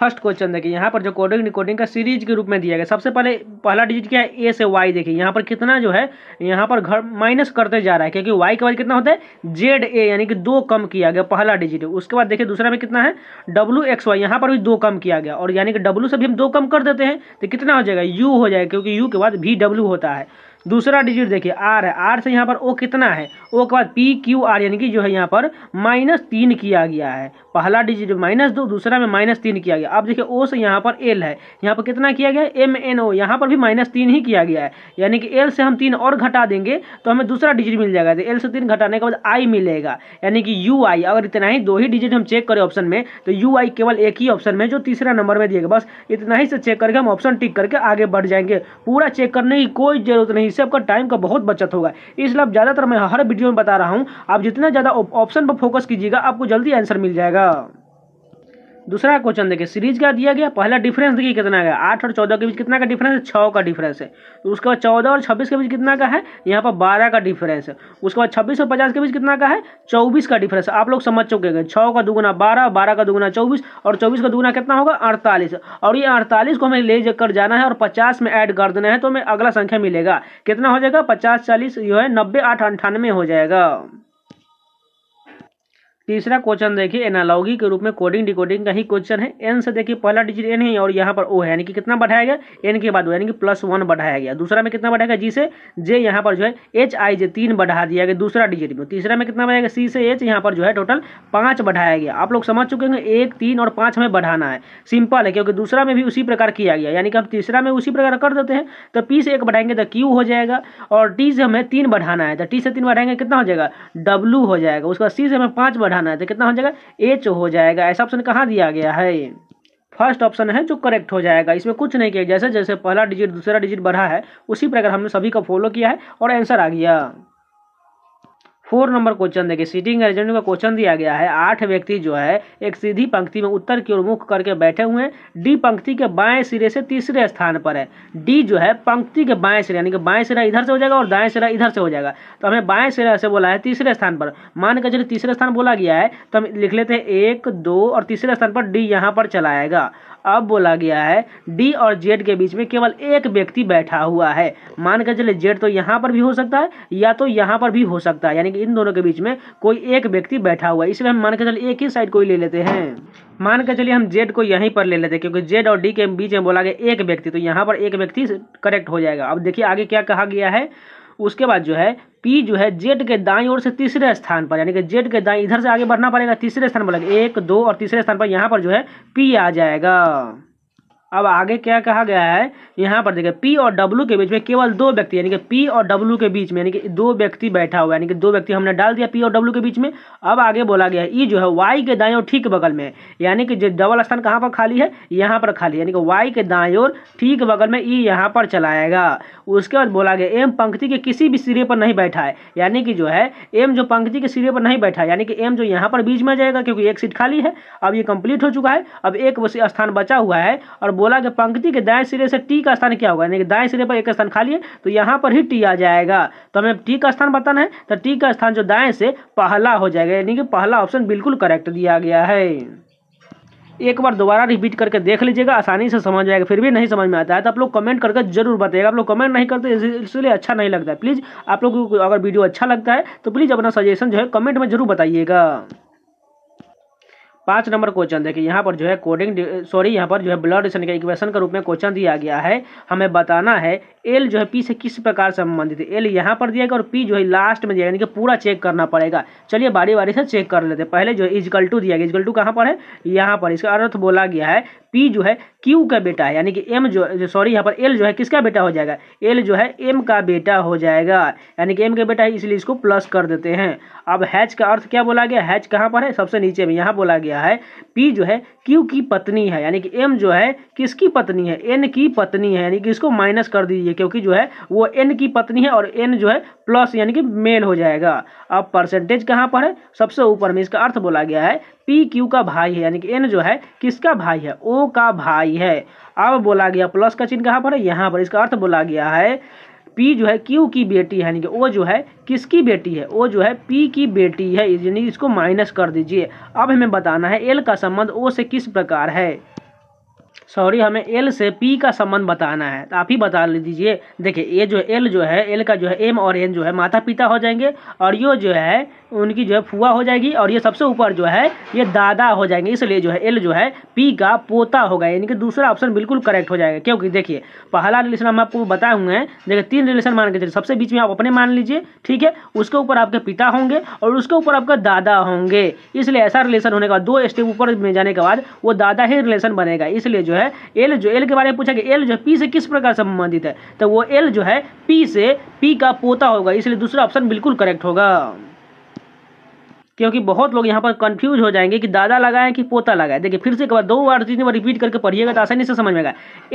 first question देखिए यहाँ पर जो कोडिंग डिकोडिंग का सीरीज के रूप में दिया गया सबसे पहले पहला डिजिट क्या है ए से वाई देखिए यहाँ पर कितना जो है यहाँ पर घर माइनस करते जा रहा है क्योंकि वाई के बाद कितना होता है जेड ए यानी कि दो कम किया गया पहला डिजिट उसके बाद देखिए दूसरा में कितना है डब्लू एक्स वाई यहाँ पर भी दो कम किया गया और यानी कि डब्ल्यू से भी हम दो कम कर देते हैं तो कितना हो जाएगा यू हो जाएगा क्योंकि यू के बाद भी डब्ल्यू होता है दूसरा डिजिट देखिए आर है आर से यहाँ पर ओ कितना है ओ के बाद पी क्यू आर यानी कि जो है यहाँ पर माइनस तीन किया गया है पहला डिजिट माइनस दो दूसरा में माइनस तीन किया गया अब देखिए ओ से यहाँ पर एल है यहाँ पर कितना किया गया एम एन ओ यहाँ पर भी माइनस तीन ही किया गया है यानी कि एल से हम तीन और घटा देंगे तो हमें दूसरा डिजिट मिल जाएगा एल तो से तीन घटाने के बाद आई मिलेगा यानी कि यू आई अगर इतना ही दो ही डिजिट हम चेक करें ऑप्शन में तो यू आई केवल एक ही ऑप्शन में जो तीसरा नंबर में दिएगा बस इतना ही से चेक करके हम ऑप्शन टिक करके आगे बढ़ जाएंगे पूरा चेक करने की कोई जरूरत नहीं इससे आपका टाइम का बहुत बचत होगा इसलिए ज़्यादातर मैं हर वीडियो में बता रहा हूँ आप जितना ज़्यादा ऑप्शन पर फोकस कीजिएगा आपको जल्दी आंसर मिल जाएगा दूसरा क्वेश्चन देखिए सीरीज का दिया गया पहला डिफरेंस देखिए कितना का आठ और चौदह के बीच कितना का डिफरेंस है छः का डिफरेंस है तो उसके बाद चौदह और छब्बीस के बीच कितना का है यहाँ पर बारह का डिफरेंस है उसके बाद छब्बीस और पचास के बीच कितना का है चौबीस का डिफरेंस आप लोग समझ चुके हैं छः का दुगुना बारह बारह का दुगुना चौबीस और चौबीस का दुगुना कितना होगा अड़तालीस और ये अड़तालीस को हमें ले कर जाना है और पचास में ऐड कर देना है तो हमें अगला संख्या मिलेगा कितना हो जाएगा पचास चालीस जो है नब्बे आठ अंठानवे हो जाएगा तीसरा क्वेश्चन देखिए एनालॉगी के रूप में कोडिंग डिकोडिंग का ही क्वेश्चन है एन से देखिए पहला डिजिट एन ही और यहाँ पर ओ है यानी कि कितना बढ़ाया गया एन के बाद यानी कि प्लस वन बढ़ाया गया दूसरा में कितना बढ़ाया गया जी से जे यहाँ पर जो है एच आई जे तीन बढ़ा दिया गया दूसरा डिजिट में तीसरा में कितना बढ़ाया सी से एच यहाँ पर जो है टोटल पाँच बढ़ाया गया आप लोग समझ चुके हैं एक तीन और पाँच हमें बढ़ाना है सिंपल है क्योंकि दूसरा में भी उसी प्रकार किया गया यानी कि हम तीसरा में उसी प्रकार कर देते हैं तो पी से एक बढ़ाएंगे तो क्यू हो जाएगा और टी से हमें तीन बढ़ाना है तो टी से तीन बढ़ाएंगे कितना हो जाएगा डब्लू हो जाएगा उसके बाद सी से हमें पाँच बढ़ा बढ़ाना है तो कितना हो जाएगा एच हो जाएगा ऐसा ऑप्शन कहाँ दिया गया है फर्स्ट ऑप्शन है जो करेक्ट हो जाएगा इसमें कुछ नहीं किया जैसे जैसे पहला डिजिट दूसरा डिजिट बढ़ा है उसी प्रकार हमने सभी का फॉलो किया है और आंसर आ गया फोर नंबर क्वेश्चन देखिए सीटिंग अरेंजमेंट का क्वेश्चन दिया गया है आठ व्यक्ति जो है एक सीधी पंक्ति में उत्तर की ओर मुख करके बैठे हुए हैं डी पंक्ति के बाएं सिरे से तीसरे स्थान पर है डी जो है पंक्ति के बाएं सिरे यानी कि बाएं सिरा इधर से हो जाएगा और दाएं सिरा इधर से हो जाएगा तो हमें बाएं सिरा से बोला है तीसरे स्थान पर मान के चलिए तीसरे स्थान बोला गया है तो हम लिख लेते हैं एक दो और तीसरे स्थान पर डी यहाँ पर चलाएगा अब बोला गया है डी और जेड के बीच में केवल एक व्यक्ति बैठा हुआ है मान कर चले जेड तो यहाँ पर भी हो सकता है या तो यहाँ पर भी हो सकता है यानी कि इन दोनों के बीच में कोई एक व्यक्ति बैठा हुआ है इसलिए हम मान के चले एक ही साइड को ही ले लेते हैं मान के चलिए हम जेड को यहीं पर ले लेते हैं क्योंकि जेड और डी के बीच में बोला गया एक व्यक्ति तो यहाँ पर एक व्यक्ति करेक्ट हो जाएगा अब देखिए आगे क्या कहा गया है उसके बाद जो है पी जो है जेड के दाई ओर से तीसरे स्थान पर यानी कि जेड के दाई इधर से आगे बढ़ना पड़ेगा तीसरे स्थान पर लगे एक दो और तीसरे स्थान पर यहाँ पर जो है पी आ जाएगा अब आगे क्या कहा गया है यहाँ पर देखिए पी और डब्लू के बीच में केवल दो व्यक्ति यानी कि पी और डब्ल्यू के बीच में यानी कि दो व्यक्ति बैठा हुआ है यानी कि दो व्यक्ति हमने डाल दिया पी और डब्लू के बीच में अब आगे बोला गया ई e जो है वाई के दाएं ठीक बगल में यानी कि जो डबल स्थान कहाँ पर खाली है यहाँ पर खाली यानी कि वाई के दाएँ और ठीक बगल में ई e यहाँ पर चलाएगा उसके बाद बोला गया एम पंक्ति के किसी भी सिरे पर नहीं बैठा है यानी कि जो है एम जो पंक्ति के सिरे पर नहीं बैठा है यानी कि एम जो यहाँ पर बीच में जाएगा क्योंकि एक सीट खाली है अब ये कंप्लीट हो चुका है अब एक स्थान बचा हुआ है और बोला कि पंक्ति के दाएं सिरे से टी का स्थान क्या होगा यानी कि दाएं सिरे पर एक स्थान खाली है तो यहाँ पर ही टी आ जाएगा तो हमें टी का स्थान बताना है तो टी का स्थान जो दाएं से पहला हो जाएगा यानी कि पहला ऑप्शन बिल्कुल करेक्ट दिया गया है एक बार दोबारा रिपीट करके देख लीजिएगा आसानी से समझ आएगा फिर भी नहीं समझ में आता है तो आप लोग कमेंट करके जरूर बताइएगा आप लोग कमेंट नहीं करते इसलिए अच्छा नहीं लगता है प्लीज़ आप लोग को अगर वीडियो अच्छा लगता है तो प्लीज़ अपना सजेशन जो है कमेंट में जरूर बताइएगा पांच नंबर क्वेश्चन देखिए यहाँ पर जो है कोडिंग सॉरी यहाँ पर जो है ब्लड रिलेशन के इक्वेशन के रूप में क्वेश्चन दिया गया है हमें बताना है एल जो है पी से किस प्रकार संबंधित है एल यहाँ पर दिया गया और पी जो है लास्ट में दिया यानी कि पूरा चेक करना पड़ेगा चलिए बारी बारी से चेक कर लेते हैं पहले जो है इजकल टू दिया गया इजकल टू कहाँ पर है यहाँ पर इसका अर्थ बोला गया है पी जो है क्यू का बेटा है यानी कि एम जो सॉरी यहाँ पर एल जो है किसका बेटा हो जाएगा एल जो है एम का बेटा हो जाएगा यानी कि एम का बेटा है इसलिए इसको प्लस कर देते हैं अब हैच का अर्थ क्या बोला गया हैच कहाँ पर है सबसे नीचे में यहाँ बोला गया है पी जो है क्यू की पत्नी है यानी कि एम जो है किसकी पत्नी है एन की पत्नी है यानी कि इसको माइनस कर दीजिए क्योंकि जो है वो एन की पत्नी है और एन जो है प्लस यानी कि मेल हो जाएगा अब परसेंटेज कहाँ पर है सबसे ऊपर में इसका अर्थ बोला गया है पी क्यू का भाई है यानी कि एन जो है किसका भाई है ओ का भाई है अब बोला गया प्लस का चिन्ह कहाँ पर है यहाँ पर इसका अर्थ बोला गया है पी जो है क्यू की बेटी है यानी कि ओ जो है किसकी बेटी है ओ जो है पी की बेटी है यानी इसको माइनस कर दीजिए अब हमें बताना है एल का संबंध ओ से किस प्रकार है सॉरी हमें एल से पी का संबंध बताना है तो आप ही बता ले दीजिए देखिए ए जो एल जो है एल का जो है एम और एन जो है माता पिता हो जाएंगे और यो जो है उनकी जो है फुआ हो जाएगी और ये सबसे ऊपर जो है ये दादा हो जाएंगे इसलिए जो है एल जो है पी का पोता होगा यानी कि दूसरा ऑप्शन बिल्कुल करेक्ट हो जाएगा क्योंकि देखिए पहला रिलेशन हम आपको बताए हुए हैं देखिए तीन रिलेशन मान के चलिए सबसे बीच में आप अपने मान लीजिए ठीक है उसके ऊपर आपके पिता होंगे और उसके ऊपर आपका दादा होंगे इसलिए ऐसा रिलेशन होने के बाद दो स्टेप ऊपर में जाने के बाद वो दादा ही रिलेशन बनेगा इसलिए जो है एल जो एल के बारे में पूछा कि एल जो है पी से किस प्रकार संबंधित है तो वो एल जो है पी से पी का पोता होगा इसलिए दूसरा ऑप्शन बिल्कुल करेक्ट होगा क्योंकि बहुत लोग यहाँ पर कंफ्यूज हो जाएंगे कि दादा लगाएं कि पोता लगाएं देखिए फिर से एक बार दो बार तीन बार रिपीट करके पढ़िएगा तो आसानी से समझ में आएगा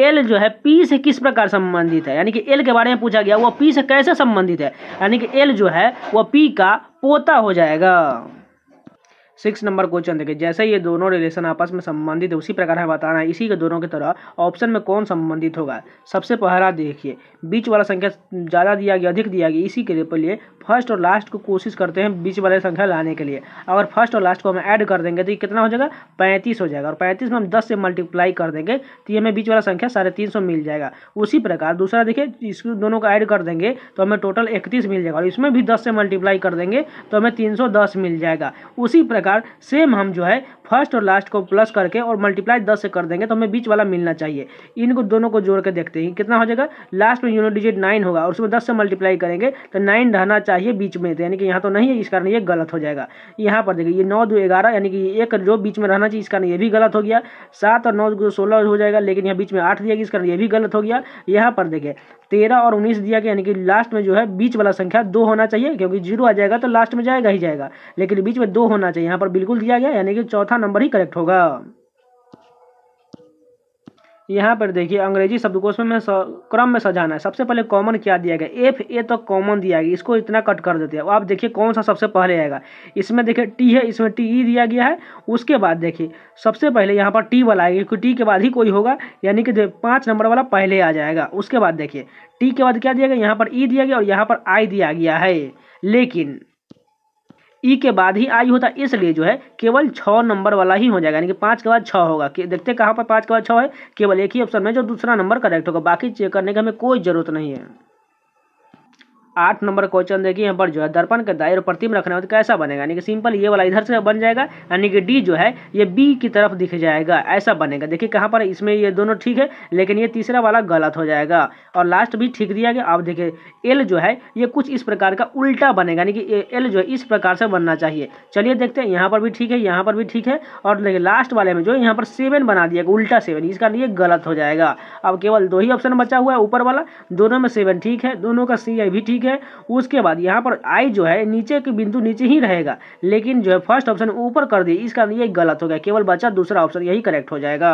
एल जो है पी से किस प्रकार संबंधित है यानी कि एल के बारे में पूछा गया वह पी से कैसे संबंधित है यानी कि एल जो है वह पी का पोता हो जाएगा सिक्स नंबर क्वेश्चन देखें जैसे ये दोनों रिलेशन आपस में संबंधित है उसी प्रकार है बताना है इसी के दोनों की तरह ऑप्शन में कौन संबंधित होगा सबसे पहला देखिए बीच वाला संख्या ज़्यादा दिया गया अधिक दिया गया इसी के लिए फर्स्ट और लास्ट को कोशिश करते हैं बीच वाले संख्या लाने के लिए अगर फर्स्ट और लास्ट को हम ऐड कर देंगे तो ये कितना हो जाएगा पैंतीस हो जाएगा और पैंतीस में हम दस से मल्टीप्लाई कर देंगे तो ये हमें बीच वाला संख्या साढ़े तीन सौ मिल जाएगा उसी प्रकार दूसरा देखिए इस दोनों को ऐड कर देंगे तो हमें टोटल इकतीस मिल जाएगा और इसमें भी दस से मल्टीप्लाई कर देंगे तो हमें तीन सौ दस मिल जाएगा उसी प्रकार प्रकार सेम हम जो है फर्स्ट और लास्ट को प्लस करके और मल्टीप्लाई दस से कर देंगे तो हमें बीच वाला मिलना चाहिए इनको दोनों को जोड़ के देखते हैं कितना हो जाएगा लास्ट में यूनिट डिजिट नाइन होगा और उसमें दस से मल्टीप्लाई करेंगे तो नाइन रहना चाहिए बीच में तो यानी कि यहाँ तो नहीं है इस कारण ये गलत हो जाएगा यहाँ पर देखिए ये नौ दो ग्यारह यानी कि एक जो बीच में रहना चाहिए इस कारण ये भी गलत हो गया सात और नौ दो सोलह हो जाएगा लेकिन यहाँ बीच में आठ दिया इस कारण ये भी गलत हो गया यहाँ पर देखिए तेरह और उन्नीस दिया गया यानी कि लास्ट में जो है बीच वाला संख्या दो होना चाहिए क्योंकि जीरो आ जाएगा तो लास्ट में जाएगा ही जाएगा लेकिन बीच में दो होना चाहिए यहाँ पर बिल्कुल दिया गया यानी कि चौथा नंबर ही करेक्ट होगा यहाँ पर देखिए अंग्रेजी शब्दकोश में क्रम में सजाना है सबसे पहले कॉमन क्या दिया गया एफ ए तो कॉमन दिया गया इसको इतना कट कर देते हैं आप देखिए कौन सा सबसे पहले आएगा इसमें देखिए टी है इसमें टी ई e दिया गया है उसके बाद देखिए सबसे पहले यहाँ पर टी वाला आएगा क्योंकि टी के बाद ही कोई होगा यानी कि पाँच नंबर वाला पहले आ जाएगा उसके बाद देखिए टी के बाद क्या दिया गया यहाँ पर ई e दिया गया और यहाँ पर आई दिया गया है लेकिन ई के बाद ही आई होता है इसलिए जो है केवल छ नंबर वाला ही हो जाएगा यानी कि पाँच के बाद छह होगा कि देखते कहाँ पर पांच के बाद छह है केवल एक ही ऑप्शन में जो दूसरा नंबर करेक्ट होगा बाकी चेक करने की हमें कोई ज़रूरत नहीं है आठ नंबर क्वेश्चन देखिए यहाँ पर जो है दर्पण का दायर प्रतिम रखना है तो कैसा बनेगा यानी कि सिंपल ये वाला इधर से बन जाएगा यानी कि डी जो है ये बी की तरफ दिख जाएगा ऐसा बनेगा देखिए कहाँ पर इसमें ये दोनों ठीक है लेकिन ये तीसरा वाला गलत हो जाएगा और लास्ट भी ठीक दिया गया अब देखिए एल जो है ये कुछ इस प्रकार का उल्टा बनेगा यानी कि एल जो है इस प्रकार से बनना चाहिए चलिए देखते हैं यहाँ पर भी ठीक है यहाँ पर भी ठीक है और देखिए लास्ट वाले में जो यहाँ पर सेवन बना दिया गया उल्टा सेवन इसका ये गलत हो जाएगा अब केवल दो ही ऑप्शन बचा हुआ है ऊपर वाला दोनों में सेवन ठीक है दोनों का सी भी ठीक ठीक है उसके बाद यहाँ पर आई जो है नीचे के बिंदु नीचे ही रहेगा लेकिन जो है फर्स्ट ऑप्शन ऊपर कर दी इसका ये गलत हो गया केवल बचा दूसरा ऑप्शन यही करेक्ट हो जाएगा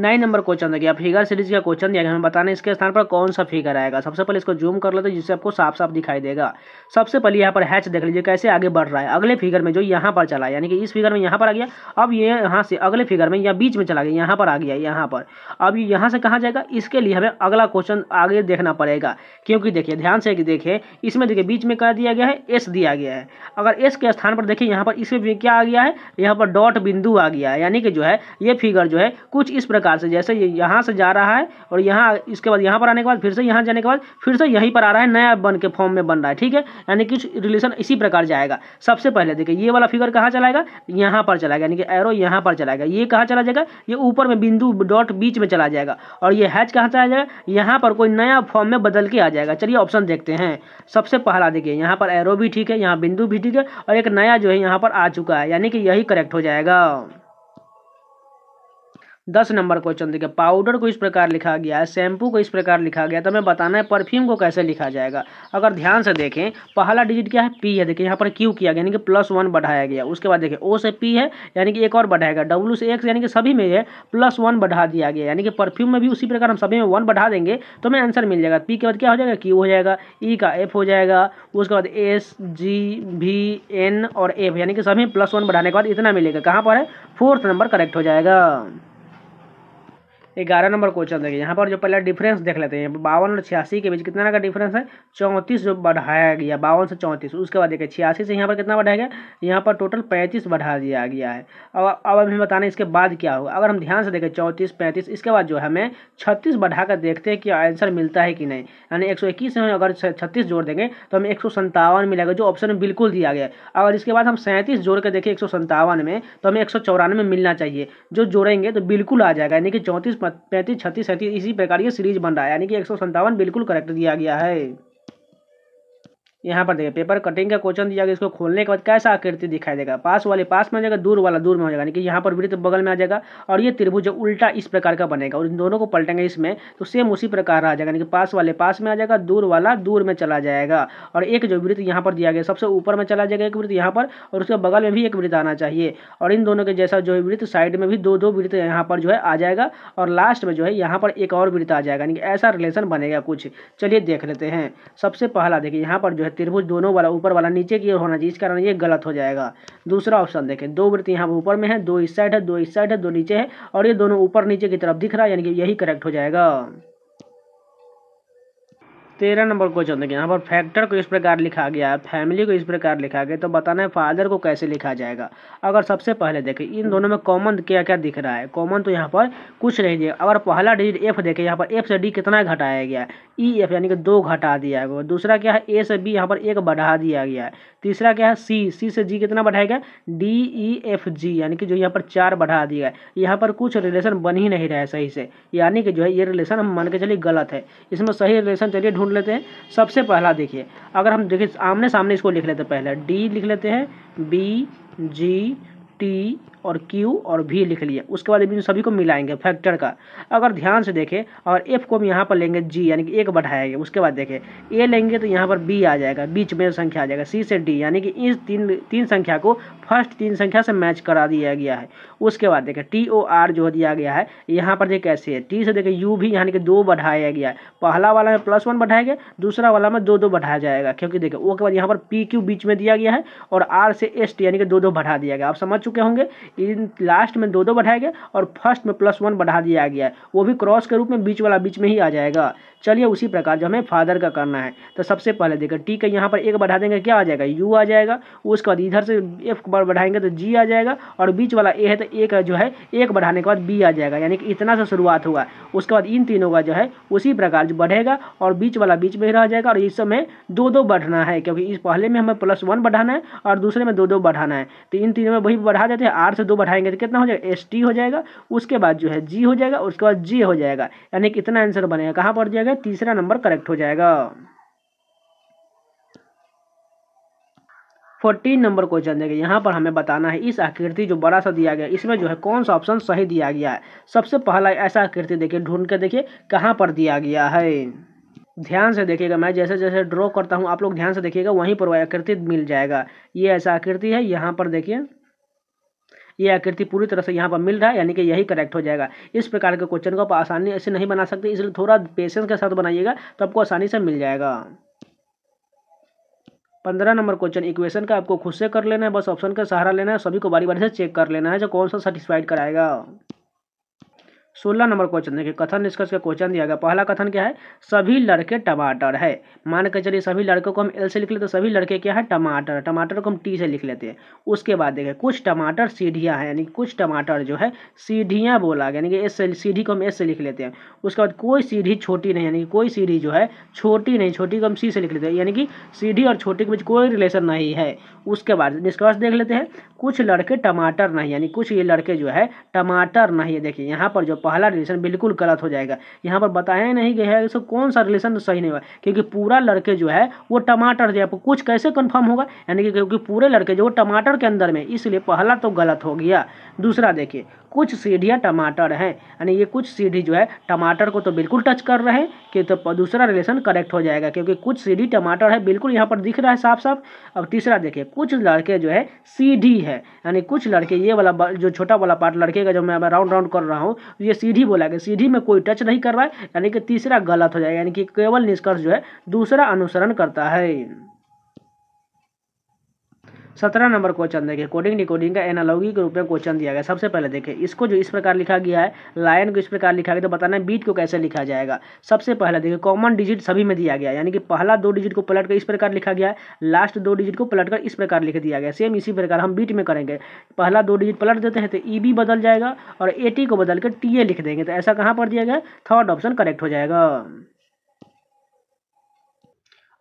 नाइन नंबर क्वेश्चन देखिए आप फिगर सीरीज का क्वेश्चन दिया गया हमें बताने इसके स्थान पर कौन सा फिगर आएगा सबसे पहले इसको जूम कर लेते हैं जिससे आपको साफ साफ दिखाई देगा सबसे पहले यहाँ पर हैच देख लीजिए कैसे आगे बढ़ रहा है अगले फिगर में जो यहाँ पर चला यानी कि इस फिगर में यहाँ पर आ गया अब ये यहाँ से अगले फिगर में या बीच में चला गया यहाँ पर आ गया यहाँ पर अब यहाँ से कहाँ जाएगा इसके लिए हमें अगला क्वेश्चन आगे देखना पड़ेगा क्योंकि देखिए ध्यान से देखिए इसमें देखिए बीच में क्या दिया गया है एस दिया गया है अगर एस के स्थान पर देखिए यहाँ पर इसमें क्या आ गया है यहाँ पर डॉट बिंदु आ गया है यानी कि जो है ये फिगर जो है कुछ इस प्रकार प्रकार से जैसे यहाँ से जा रहा है और यहाँ इसके बाद यहाँ पर आने के बाद फिर से यहाँ जाने के बाद फिर से यहीं पर आ रहा है नया बन के फॉर्म में बन रहा है ठीक है यानी कि रिलेशन इसी प्रकार जाएगा सबसे पहले देखिए ये वाला फिगर कहाँ चलाएगा यहाँ पर चलाएगा यानी कि एरो यहाँ पर चलाएगा ये कहाँ चला जाएगा ये ऊपर में बिंदु डॉट बीच में चला जाएगा और ये हैच कहाँ चला जाएगा यहाँ पर कोई नया फॉर्म में बदल के आ जाएगा चलिए ऑप्शन देखते हैं सबसे पहला देखिए यहाँ पर एरो भी ठीक है यहाँ बिंदु भी ठीक है और एक नया जो है यहाँ पर आ चुका है यानी कि यही करेक्ट हो जाएगा दस नंबर क्वेश्चन देखिए पाउडर को इस प्रकार लिखा गया है शैम्पू को इस प्रकार लिखा गया तो हमें बताना है परफ्यूम को कैसे लिखा जाएगा अगर ध्यान से देखें पहला डिजिट क्या है पी है देखिए यहाँ पर क्यू किया गया यानी कि प्लस वन बढ़ाया गया उसके बाद देखिए ओ से पी है यानी कि एक और बढ़ाएगा डब्ल्यू से एक यानी कि सभी में है प्लस वन बढ़ा दिया गया यानी कि परफ्यूम में भी उसी प्रकार हम सभी में वन बढ़ा देंगे तो हमें आंसर मिल जाएगा पी के बाद क्या हो जाएगा क्यू हो जाएगा ई e का एफ हो जाएगा उसके बाद एस जी भी एन और एफ यानी कि सभी प्लस वन बढ़ाने के बाद इतना मिलेगा कहाँ पर है फोर्थ नंबर करेक्ट हो जाएगा ग्यारह नंबर क्वेश्चन देखिए यहाँ पर जो पहला डिफरेंस देख लेते हैं बावन और छियासी के बीच कितना का डिफरेंस है चौंतीस जो बढ़ाया गया बावन से चौंतीस उसके बाद देखिए छियासी से यहाँ पर कितना बढ़ाया गया यहाँ पर टोटल पैंतीस बढ़ा दिया गया है अब अब हमें बताना इसके बाद क्या होगा अगर हम ध्यान से देखें चौंतीस पैंतीस इसके बाद जो है हमें छत्तीस बढ़ाकर देखते हैं कि आंसर मिलता है कि नहीं यानी एक सौ इक्कीस में अगर छत्तीस जोड़ देंगे तो हमें एक सौ संतावन मिलेगा जो ऑप्शन में बिल्कुल दिया गया अगर इसके बाद हम सैंतीस जोड़ कर देखें एक सौ संतावन में तो हमें एक सौ चौरानवे मिलना चाहिए जो जोड़ेंगे तो बिल्कुल आ जाएगा यानी कि चौंतीस पैंतीस छत्तीस सैंतीस इसी प्रकार ये सीरीज बन रहा है यानी कि एक बिल्कुल करेक्ट दिया गया है यहाँ पर देखिए पेपर कटिंग का क्वेश्चन दिया गया इसको खोलने के बाद कैसा आकृति दिखाई देगा पास वाले पास में जाएगा दूर वाला दूर में हो जाएगा यानी कि यहाँ पर वृत्त बगल में आ जाएगा और ये त्रिभुज उल्टा इस प्रकार का बनेगा और इन दोनों को पलटेंगे इसमें तो सेम उसी प्रकार आ जाएगा यानी कि पास वाले पास में आ जाएगा दूर वाला दूर में चला जाएगा और एक जो वृत्त यहाँ पर दिया गया सबसे ऊपर में चला जाएगा एक वृत्त यहाँ पर और उसके बगल में भी एक वृत्त आना चाहिए और इन दोनों के जैसा जो है वृत्त साइड में भी दो दो वृत्त यहाँ पर जो है आ जाएगा और लास्ट में जो है यहाँ पर एक और वृत्त आ जाएगा यानी कि ऐसा रिलेशन बनेगा कुछ चलिए देख लेते हैं सबसे पहला देखिए यहाँ पर जो है त्रिभुज दोनों वाला ऊपर वाला नीचे की ओर होना चाहिए इस कारण ये गलत हो जाएगा दूसरा ऑप्शन देखें दो वृत्त यहाँ ऊपर में है दो इस साइड है दो इस साइड है दो नीचे है और ये दोनों ऊपर नीचे की तरफ दिख रहा है यानी कि यही करेक्ट हो जाएगा तेरह नंबर क्वेश्चन देखिए यहाँ पर फैक्टर को इस प्रकार लिखा गया है फैमिली को इस प्रकार लिखा गया तो बताना है फादर को कैसे लिखा जाएगा अगर सबसे पहले देखें इन दोनों में कॉमन क्या क्या दिख रहा है कॉमन तो यहाँ पर कुछ नहीं दिया अगर पहला डिजिट एफ देखें यहाँ पर एफ से डी कितना घटाया गया है ई e, एफ यानी कि दो घटा दिया गया दूसरा क्या है ए से बी यहाँ पर एक बढ़ा दिया गया है तीसरा क्या है सी सी से जी कितना बढ़ाया गया डी ई एफ जी यानी कि जो यहाँ पर चार बढ़ा दिया है यहाँ पर कुछ रिलेशन बन ही नहीं रहा है सही से यानी कि जो है ये रिलेशन हम मान के चलिए गलत है इसमें सही रिलेशन चलिए ढूंढ ढूंढ लेते हैं सबसे पहला देखिए अगर हम देखिए आमने सामने इसको लिख लेते हैं पहले डी लिख लेते हैं बी जी टी और क्यू और V लिख लिए उसके बाद इन सभी को मिलाएंगे फैक्टर का अगर ध्यान से देखें और एफ को हम यहाँ पर लेंगे जी यानी कि एक बढ़ाएंगे उसके बाद देखें ए लेंगे तो यहाँ पर बी आ जाएगा बीच में संख्या आ जाएगा सी से डी यानी कि इस तीन तीन संख्या को फर्स्ट तीन संख्या से मैच करा दिया गया है उसके बाद देखें टी ओ आर जो दिया गया है यहाँ पर देखें कैसे है टी से देखें यू भी यानी कि दो बढ़ाया गया है पहला वाला में प्लस वन बढ़ाया गया दूसरा वाला में दो दो बढ़ाया जाएगा क्योंकि देखें उसके बाद यहाँ पर पी क्यू बीच में दिया गया है और आर से एस टी यानी कि दो दो बढ़ा दिया गया आप समझ चुके होंगे इन लास्ट में दो दो बढ़ाया गया और फर्स्ट में प्लस वन बढ़ा दिया गया वो भी क्रॉस के रूप में बीच वाला बीच में ही आ जाएगा चलिए उसी प्रकार जो हमें फादर का करना है तो सबसे पहले देखें टी का यहाँ पर एक बढ़ा देंगे क्या आ जाएगा यू आ जाएगा उसके बाद इधर से एफ बढ़ाएंगे तो जी आ जाएगा और बीच वाला ए है तो एक जो है एक बढ़ाने के बाद बी आ जाएगा यानी कि इतना से शुरुआत हुआ उसके बाद इन तीनों का जो है उसी प्रकार जो बढ़ेगा और बीच वाला बीच में रह जाएगा और इस समय दो दो बढ़ना है क्योंकि इस पहले में हमें प्लस वन बढ़ाना है और दूसरे में दो दो बढ़ाना है तो इन तीनों में वही बढ़ा देते हैं आर से दो बढ़ाएंगे तो कितना हो जाएगा एस हो जाएगा उसके बाद जो है जी हो जाएगा उसके बाद जी हो जाएगा यानी कि इतना आंसर बनेगा कहाँ पर जाएगा तीसरा नंबर करेक्ट हो जाएगा फोर्टीन नंबर क्वेश्चन देखिए यहाँ पर हमें बताना है इस आकृति जो बड़ा सा दिया गया इसमें जो है कौन सा ऑप्शन सही दिया गया है सबसे पहला ऐसा आकृति देखिए ढूंढ के देखिए कहाँ पर दिया गया है ध्यान से देखिएगा मैं जैसे जैसे ड्रॉ करता हूँ आप लोग ध्यान से देखिएगा वहीं पर वह आकृति मिल जाएगा ये ऐसा आकृति है यहाँ पर देखिए ये आकृति पूरी तरह से यहाँ पर मिल रहा है यानी कि यही करेक्ट हो जाएगा इस प्रकार के क्वेश्चन को आप आसानी से नहीं बना सकते इसलिए थोड़ा पेशेंस के साथ बनाइएगा तो आपको आसानी से मिल जाएगा पंद्रह नंबर क्वेश्चन इक्वेशन का आपको खुद से कर लेना है बस ऑप्शन का सहारा लेना है सभी को बारी बारी से चेक कर लेना है जो कौन सा सेटिस्फाइड कराएगा सोलह नंबर क्वेश्चन देखिए कथन निष्कर्ष का क्वेश्चन दिया गया पहला कथन क्या है सभी लड़के टमाटर है मान के चलिए सभी लड़कों को हम एल से लिख लेते हैं सभी लड़के क्या है टमाटर टमाटर को हम टी से लिख लेते हैं उसके बाद देखिए कुछ टमाटर सीढ़ियाँ हैं यानी कुछ टमाटर जो है सीढ़ियाँ बोला गया यानी कि एस से सीढ़ी को हम एस से लिख लेते हैं उसके बाद कोई सीढ़ी छोटी नहीं यानी कोई सीढ़ी जो है छोटी नहीं छोटी को हम सी से लिख लेते हैं यानी कि सीढ़ी और छोटी के बीच कोई रिलेशन नहीं है उसके बाद निष्कर्ष देख लेते हैं कुछ लड़के टमाटर नहीं यानी कुछ ये लड़के जो है टमाटर नहीं है देखिए यहाँ पर जो पहला रिलेशन बिल्कुल गलत हो जाएगा यहाँ पर बताया नहीं गया है इसको कौन सा रिलेशन सही नहीं हुआ क्योंकि पूरा लड़के जो है वो टमाटर जो है कुछ कैसे कन्फर्म होगा यानी कि क्योंकि पूरे लड़के जो टमाटर के अंदर में इसलिए पहला तो गलत हो गया दूसरा देखिए कुछ सीढ़ियाँ टमाटर हैं यानी ये कुछ सीढ़ी जो है टमाटर को तो बिल्कुल टच कर रहे हैं कि तो दूसरा रिलेशन करेक्ट हो जाएगा क्योंकि कुछ सीढ़ी टमाटर है बिल्कुल यहाँ पर दिख रहा है साफ साफ अब तीसरा देखिए कुछ लड़के जो है सीढ़ी है यानी कुछ लड़के ये वाला जो छोटा वाला पार्ट लड़के का जो मैं राउंड राउंड कर रहा हूँ ये सीढ़ी बोला गया सीढ़ी में कोई टच नहीं कर रहा है यानी कि तीसरा गलत हो जाएगा यानी कि केवल निष्कर्ष जो है दूसरा अनुसरण करता है सत्रह नंबर क्वेश्चन देखिए कोडिंग डिकोडिंग का एनालॉगी के रूप में क्वेश्चन दिया गया सबसे पहले देखिए इसको जो इस प्रकार लिखा गया है लायन को इस प्रकार लिखा गया तो बताना है बीट को कैसे लिखा जाएगा सबसे पहले देखिए कॉमन डिजिट सभी में दिया गया यानी कि पहला दो डिजिट को पलट कर इस प्रकार लिखा गया है लास्ट दो डिजिट को पलट कर इस प्रकार लिख दिया गया सेम इसी प्रकार हम बीट में करेंगे पहला दो डिजिट पलट देते हैं तो ई e बदल जाएगा और ए को बदल कर टी लिख देंगे तो ऐसा कहाँ पर दिया गया थर्ड ऑप्शन करेक्ट हो जाएगा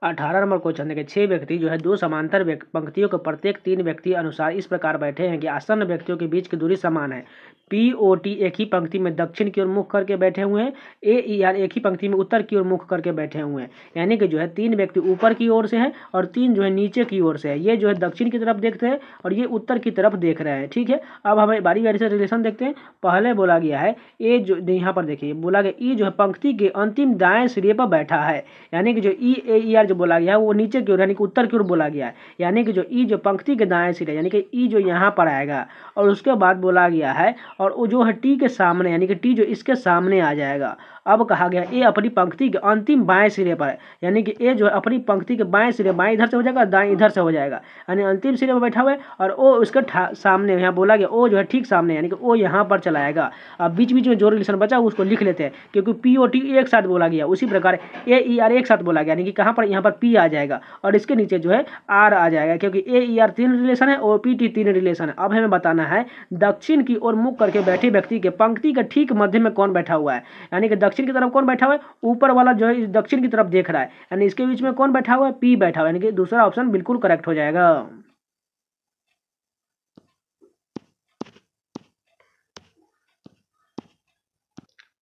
अठारह नंबर क्वेश्चन देखिए छह व्यक्ति जो है दो समांतर पंक्तियों के प्रत्येक तीन व्यक्ति अनुसार इस प्रकार बैठे हैं कि आसन्न व्यक्तियों के बीच की दूरी समान है पी ओ टी एक ही पंक्ति में दक्षिण की ओर मुख करके बैठे हुए हैं ए ई आर एक ही पंक्ति में उत्तर की ओर मुख करके बैठे हुए हैं यानी कि जो है तीन व्यक्ति ऊपर की ओर से हैं और तीन जो है नीचे की ओर से है ये जो है दक्षिण की तरफ देखते हैं और ये उत्तर की तरफ देख रहे हैं ठीक है अब हमें बारी बारी से रिलेशन देखते हैं पहले बोला गया है ए जो यहाँ पर देखिए बोला गया ई जो है पंक्ति के अंतिम दाएँ सिरे पर बैठा है यानी कि जो ई ए ई आर बोला गया है वो नीचे की ओर यानी कि उत्तर की ओर बोला गया है यानी कि जो ई जो पंक्ति के दाएं सिरे यानी कि ई जो यहाँ पर आएगा और उसके बाद बोला गया है और वो जो है टी के सामने यानी कि टी जो इसके सामने आ जाएगा अब कहा गया ए अपनी पंक्ति के अंतिम बाएं सिरे पर है यानी कि ए जो है अपनी पंक्ति के बाएं सिरे बाएं इधर से हो जाएगा दाएं इधर से हो जाएगा यानी अंतिम सिरे पर बैठा हुआ है और ओ उसके सामने यहाँ बोला गया ओ जो है ठीक सामने यानी कि ओ यहाँ पर चलाएगा अब बीच बीच में जो रिलेशन बचा उसको लिख लेते हैं क्योंकि पी ओ टी एक साथ बोला गया उसी प्रकार ए ई आर एक साथ बोला गया यानी कि कहाँ पर यहाँ पर पी आ जाएगा और इसके नीचे जो है आर आ जाएगा क्योंकि ए ई आर तीन रिलेशन है और पी टी तीन रिलेशन है अब हमें बताना है दक्षिण की ओर मुख करके बैठे व्यक्ति के पंक्ति के ठीक मध्य में कौन बैठा हुआ है यानी कि दक्षिण दक्षिण की तरफ कौन बैठा हुआ है ऊपर वाला जो है दक्षिण की तरफ देख रहा है यानी इसके बीच में कौन बैठा हुआ है पी बैठा हुआ है यानी कि दूसरा ऑप्शन बिल्कुल करेक्ट हो जाएगा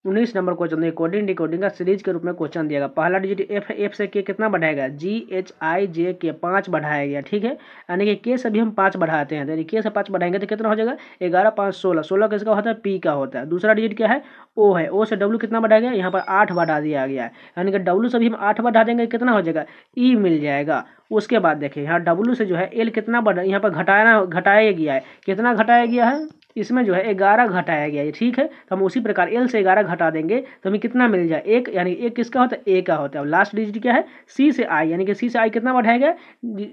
उन्नीस नंबर क्वेश्चन देखिए कोडिंग डिकोडिंग का सीरीज के रूप में क्वेश्चन दिया गया पहला डिजिट एफ एफ से के कितना बढ़ाएगा जी एच आई जे के पाँच बढ़ाया गया ठीक है यानी कि के से भी हम पाँच बढ़ाते हैं तो यानी के से पाँच बढ़ाएंगे तो कितना हो जाएगा ग्यारह पाँच सोलह सोलह किसका होता है पी का होता है दूसरा डिजिट क्या है ओ है ओ से डब्ल्यू कितना बढ़ाया गया यहाँ पर आठ बढ़ा दिया गया है यानी कि डब्ल्यू से भी हम आठ बढ़ा देंगे कितना हो जाएगा ई e मिल जाएगा उसके बाद देखिए यहाँ डब्ल्यू से जो है एल कितना बढ़ा यहाँ पर घटाना घटाया गया है कितना घटाया गया है इसमें जो है ग्यारह घटाया गया है ठीक है तो हम उसी प्रकार एल से ग्यारह घटा देंगे तो हमें कितना मिल जाए एक यानी एक किसका होता है ए का होता है और लास्ट डिजिट क्या है सी से आई यानी कि सी से आई कितना बढ़ाया गया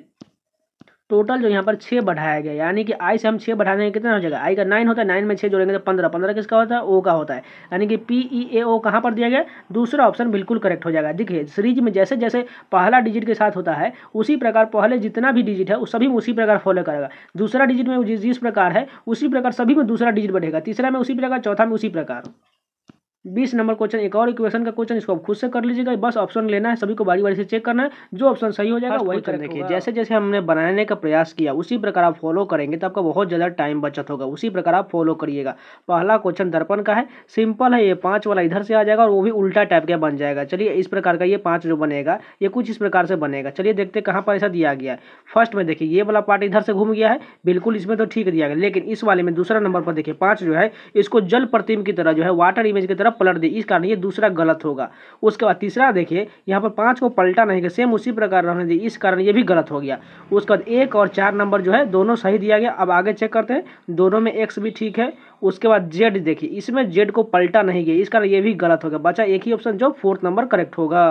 टोटल जो यहाँ पर छः बढ़ाया गया यानी कि आई से हम छः बढ़ा देंगे कितना हो जाएगा आई का नाइन होता है नाइन में छः जोड़ेंगे तो पंद्रह पंद्रह किसका होता है ओ का होता है यानी कि पी ई ए ओ कहाँ पर दिया गया दूसरा ऑप्शन बिल्कुल करेक्ट हो जाएगा देखिए सीरीज में जैसे जैसे पहला डिजिट के साथ होता है उसी प्रकार पहले जितना भी डिजिट है वो सभी में उसी प्रकार फॉलो करेगा दूसरा डिजिट में जिस प्रकार है उसी प्रकार सभी में दूसरा डिजिट बढ़ेगा तीसरा में उसी प्रकार चौथा में उसी प्रकार बीस नंबर क्वेश्चन एक और इक्वेशन का क्वेश्चन इसको आप खुद से कर लीजिएगा बस ऑप्शन लेना है सभी को बारी बारी से चेक करना है जो ऑप्शन सही हो जाएगा वही कर देखिए जैसे जैसे हमने बनाने का प्रयास किया उसी प्रकार आप फॉलो करेंगे तो आपका बहुत ज़्यादा टाइम बचत होगा उसी प्रकार आप फॉलो करिएगा पहला क्वेश्चन दर्पण का है सिंपल है ये पाँच वाला इधर से आ जाएगा और वो भी उल्टा टाइप का बन जाएगा चलिए इस प्रकार का ये पाँच जो बनेगा ये कुछ इस प्रकार से बनेगा चलिए देखते कहाँ पर ऐसा दिया गया है फर्स्ट में देखिए ये वाला पार्ट इधर से घूम गया है बिल्कुल इसमें तो ठीक दिया गया लेकिन इस वाले में दूसरा नंबर पर देखिए पाँच जो है इसको जल प्रतिम की तरह जो है वाटर इमेज की तरह तरफ पलट दी इस कारण ये दूसरा गलत होगा उसके बाद तीसरा देखिए यहाँ पर पाँच को पलटा नहीं गया सेम उसी प्रकार रहने दी इस कारण ये भी गलत हो गया उसके बाद एक और चार नंबर जो है दोनों सही दिया गया अब आगे चेक करते हैं दोनों में एक्स भी ठीक है उसके बाद जेड देखिए इसमें जेड को पलटा नहीं गया इस कारण ये भी गलत हो गया बचा एक ही ऑप्शन जो फोर्थ नंबर करेक्ट होगा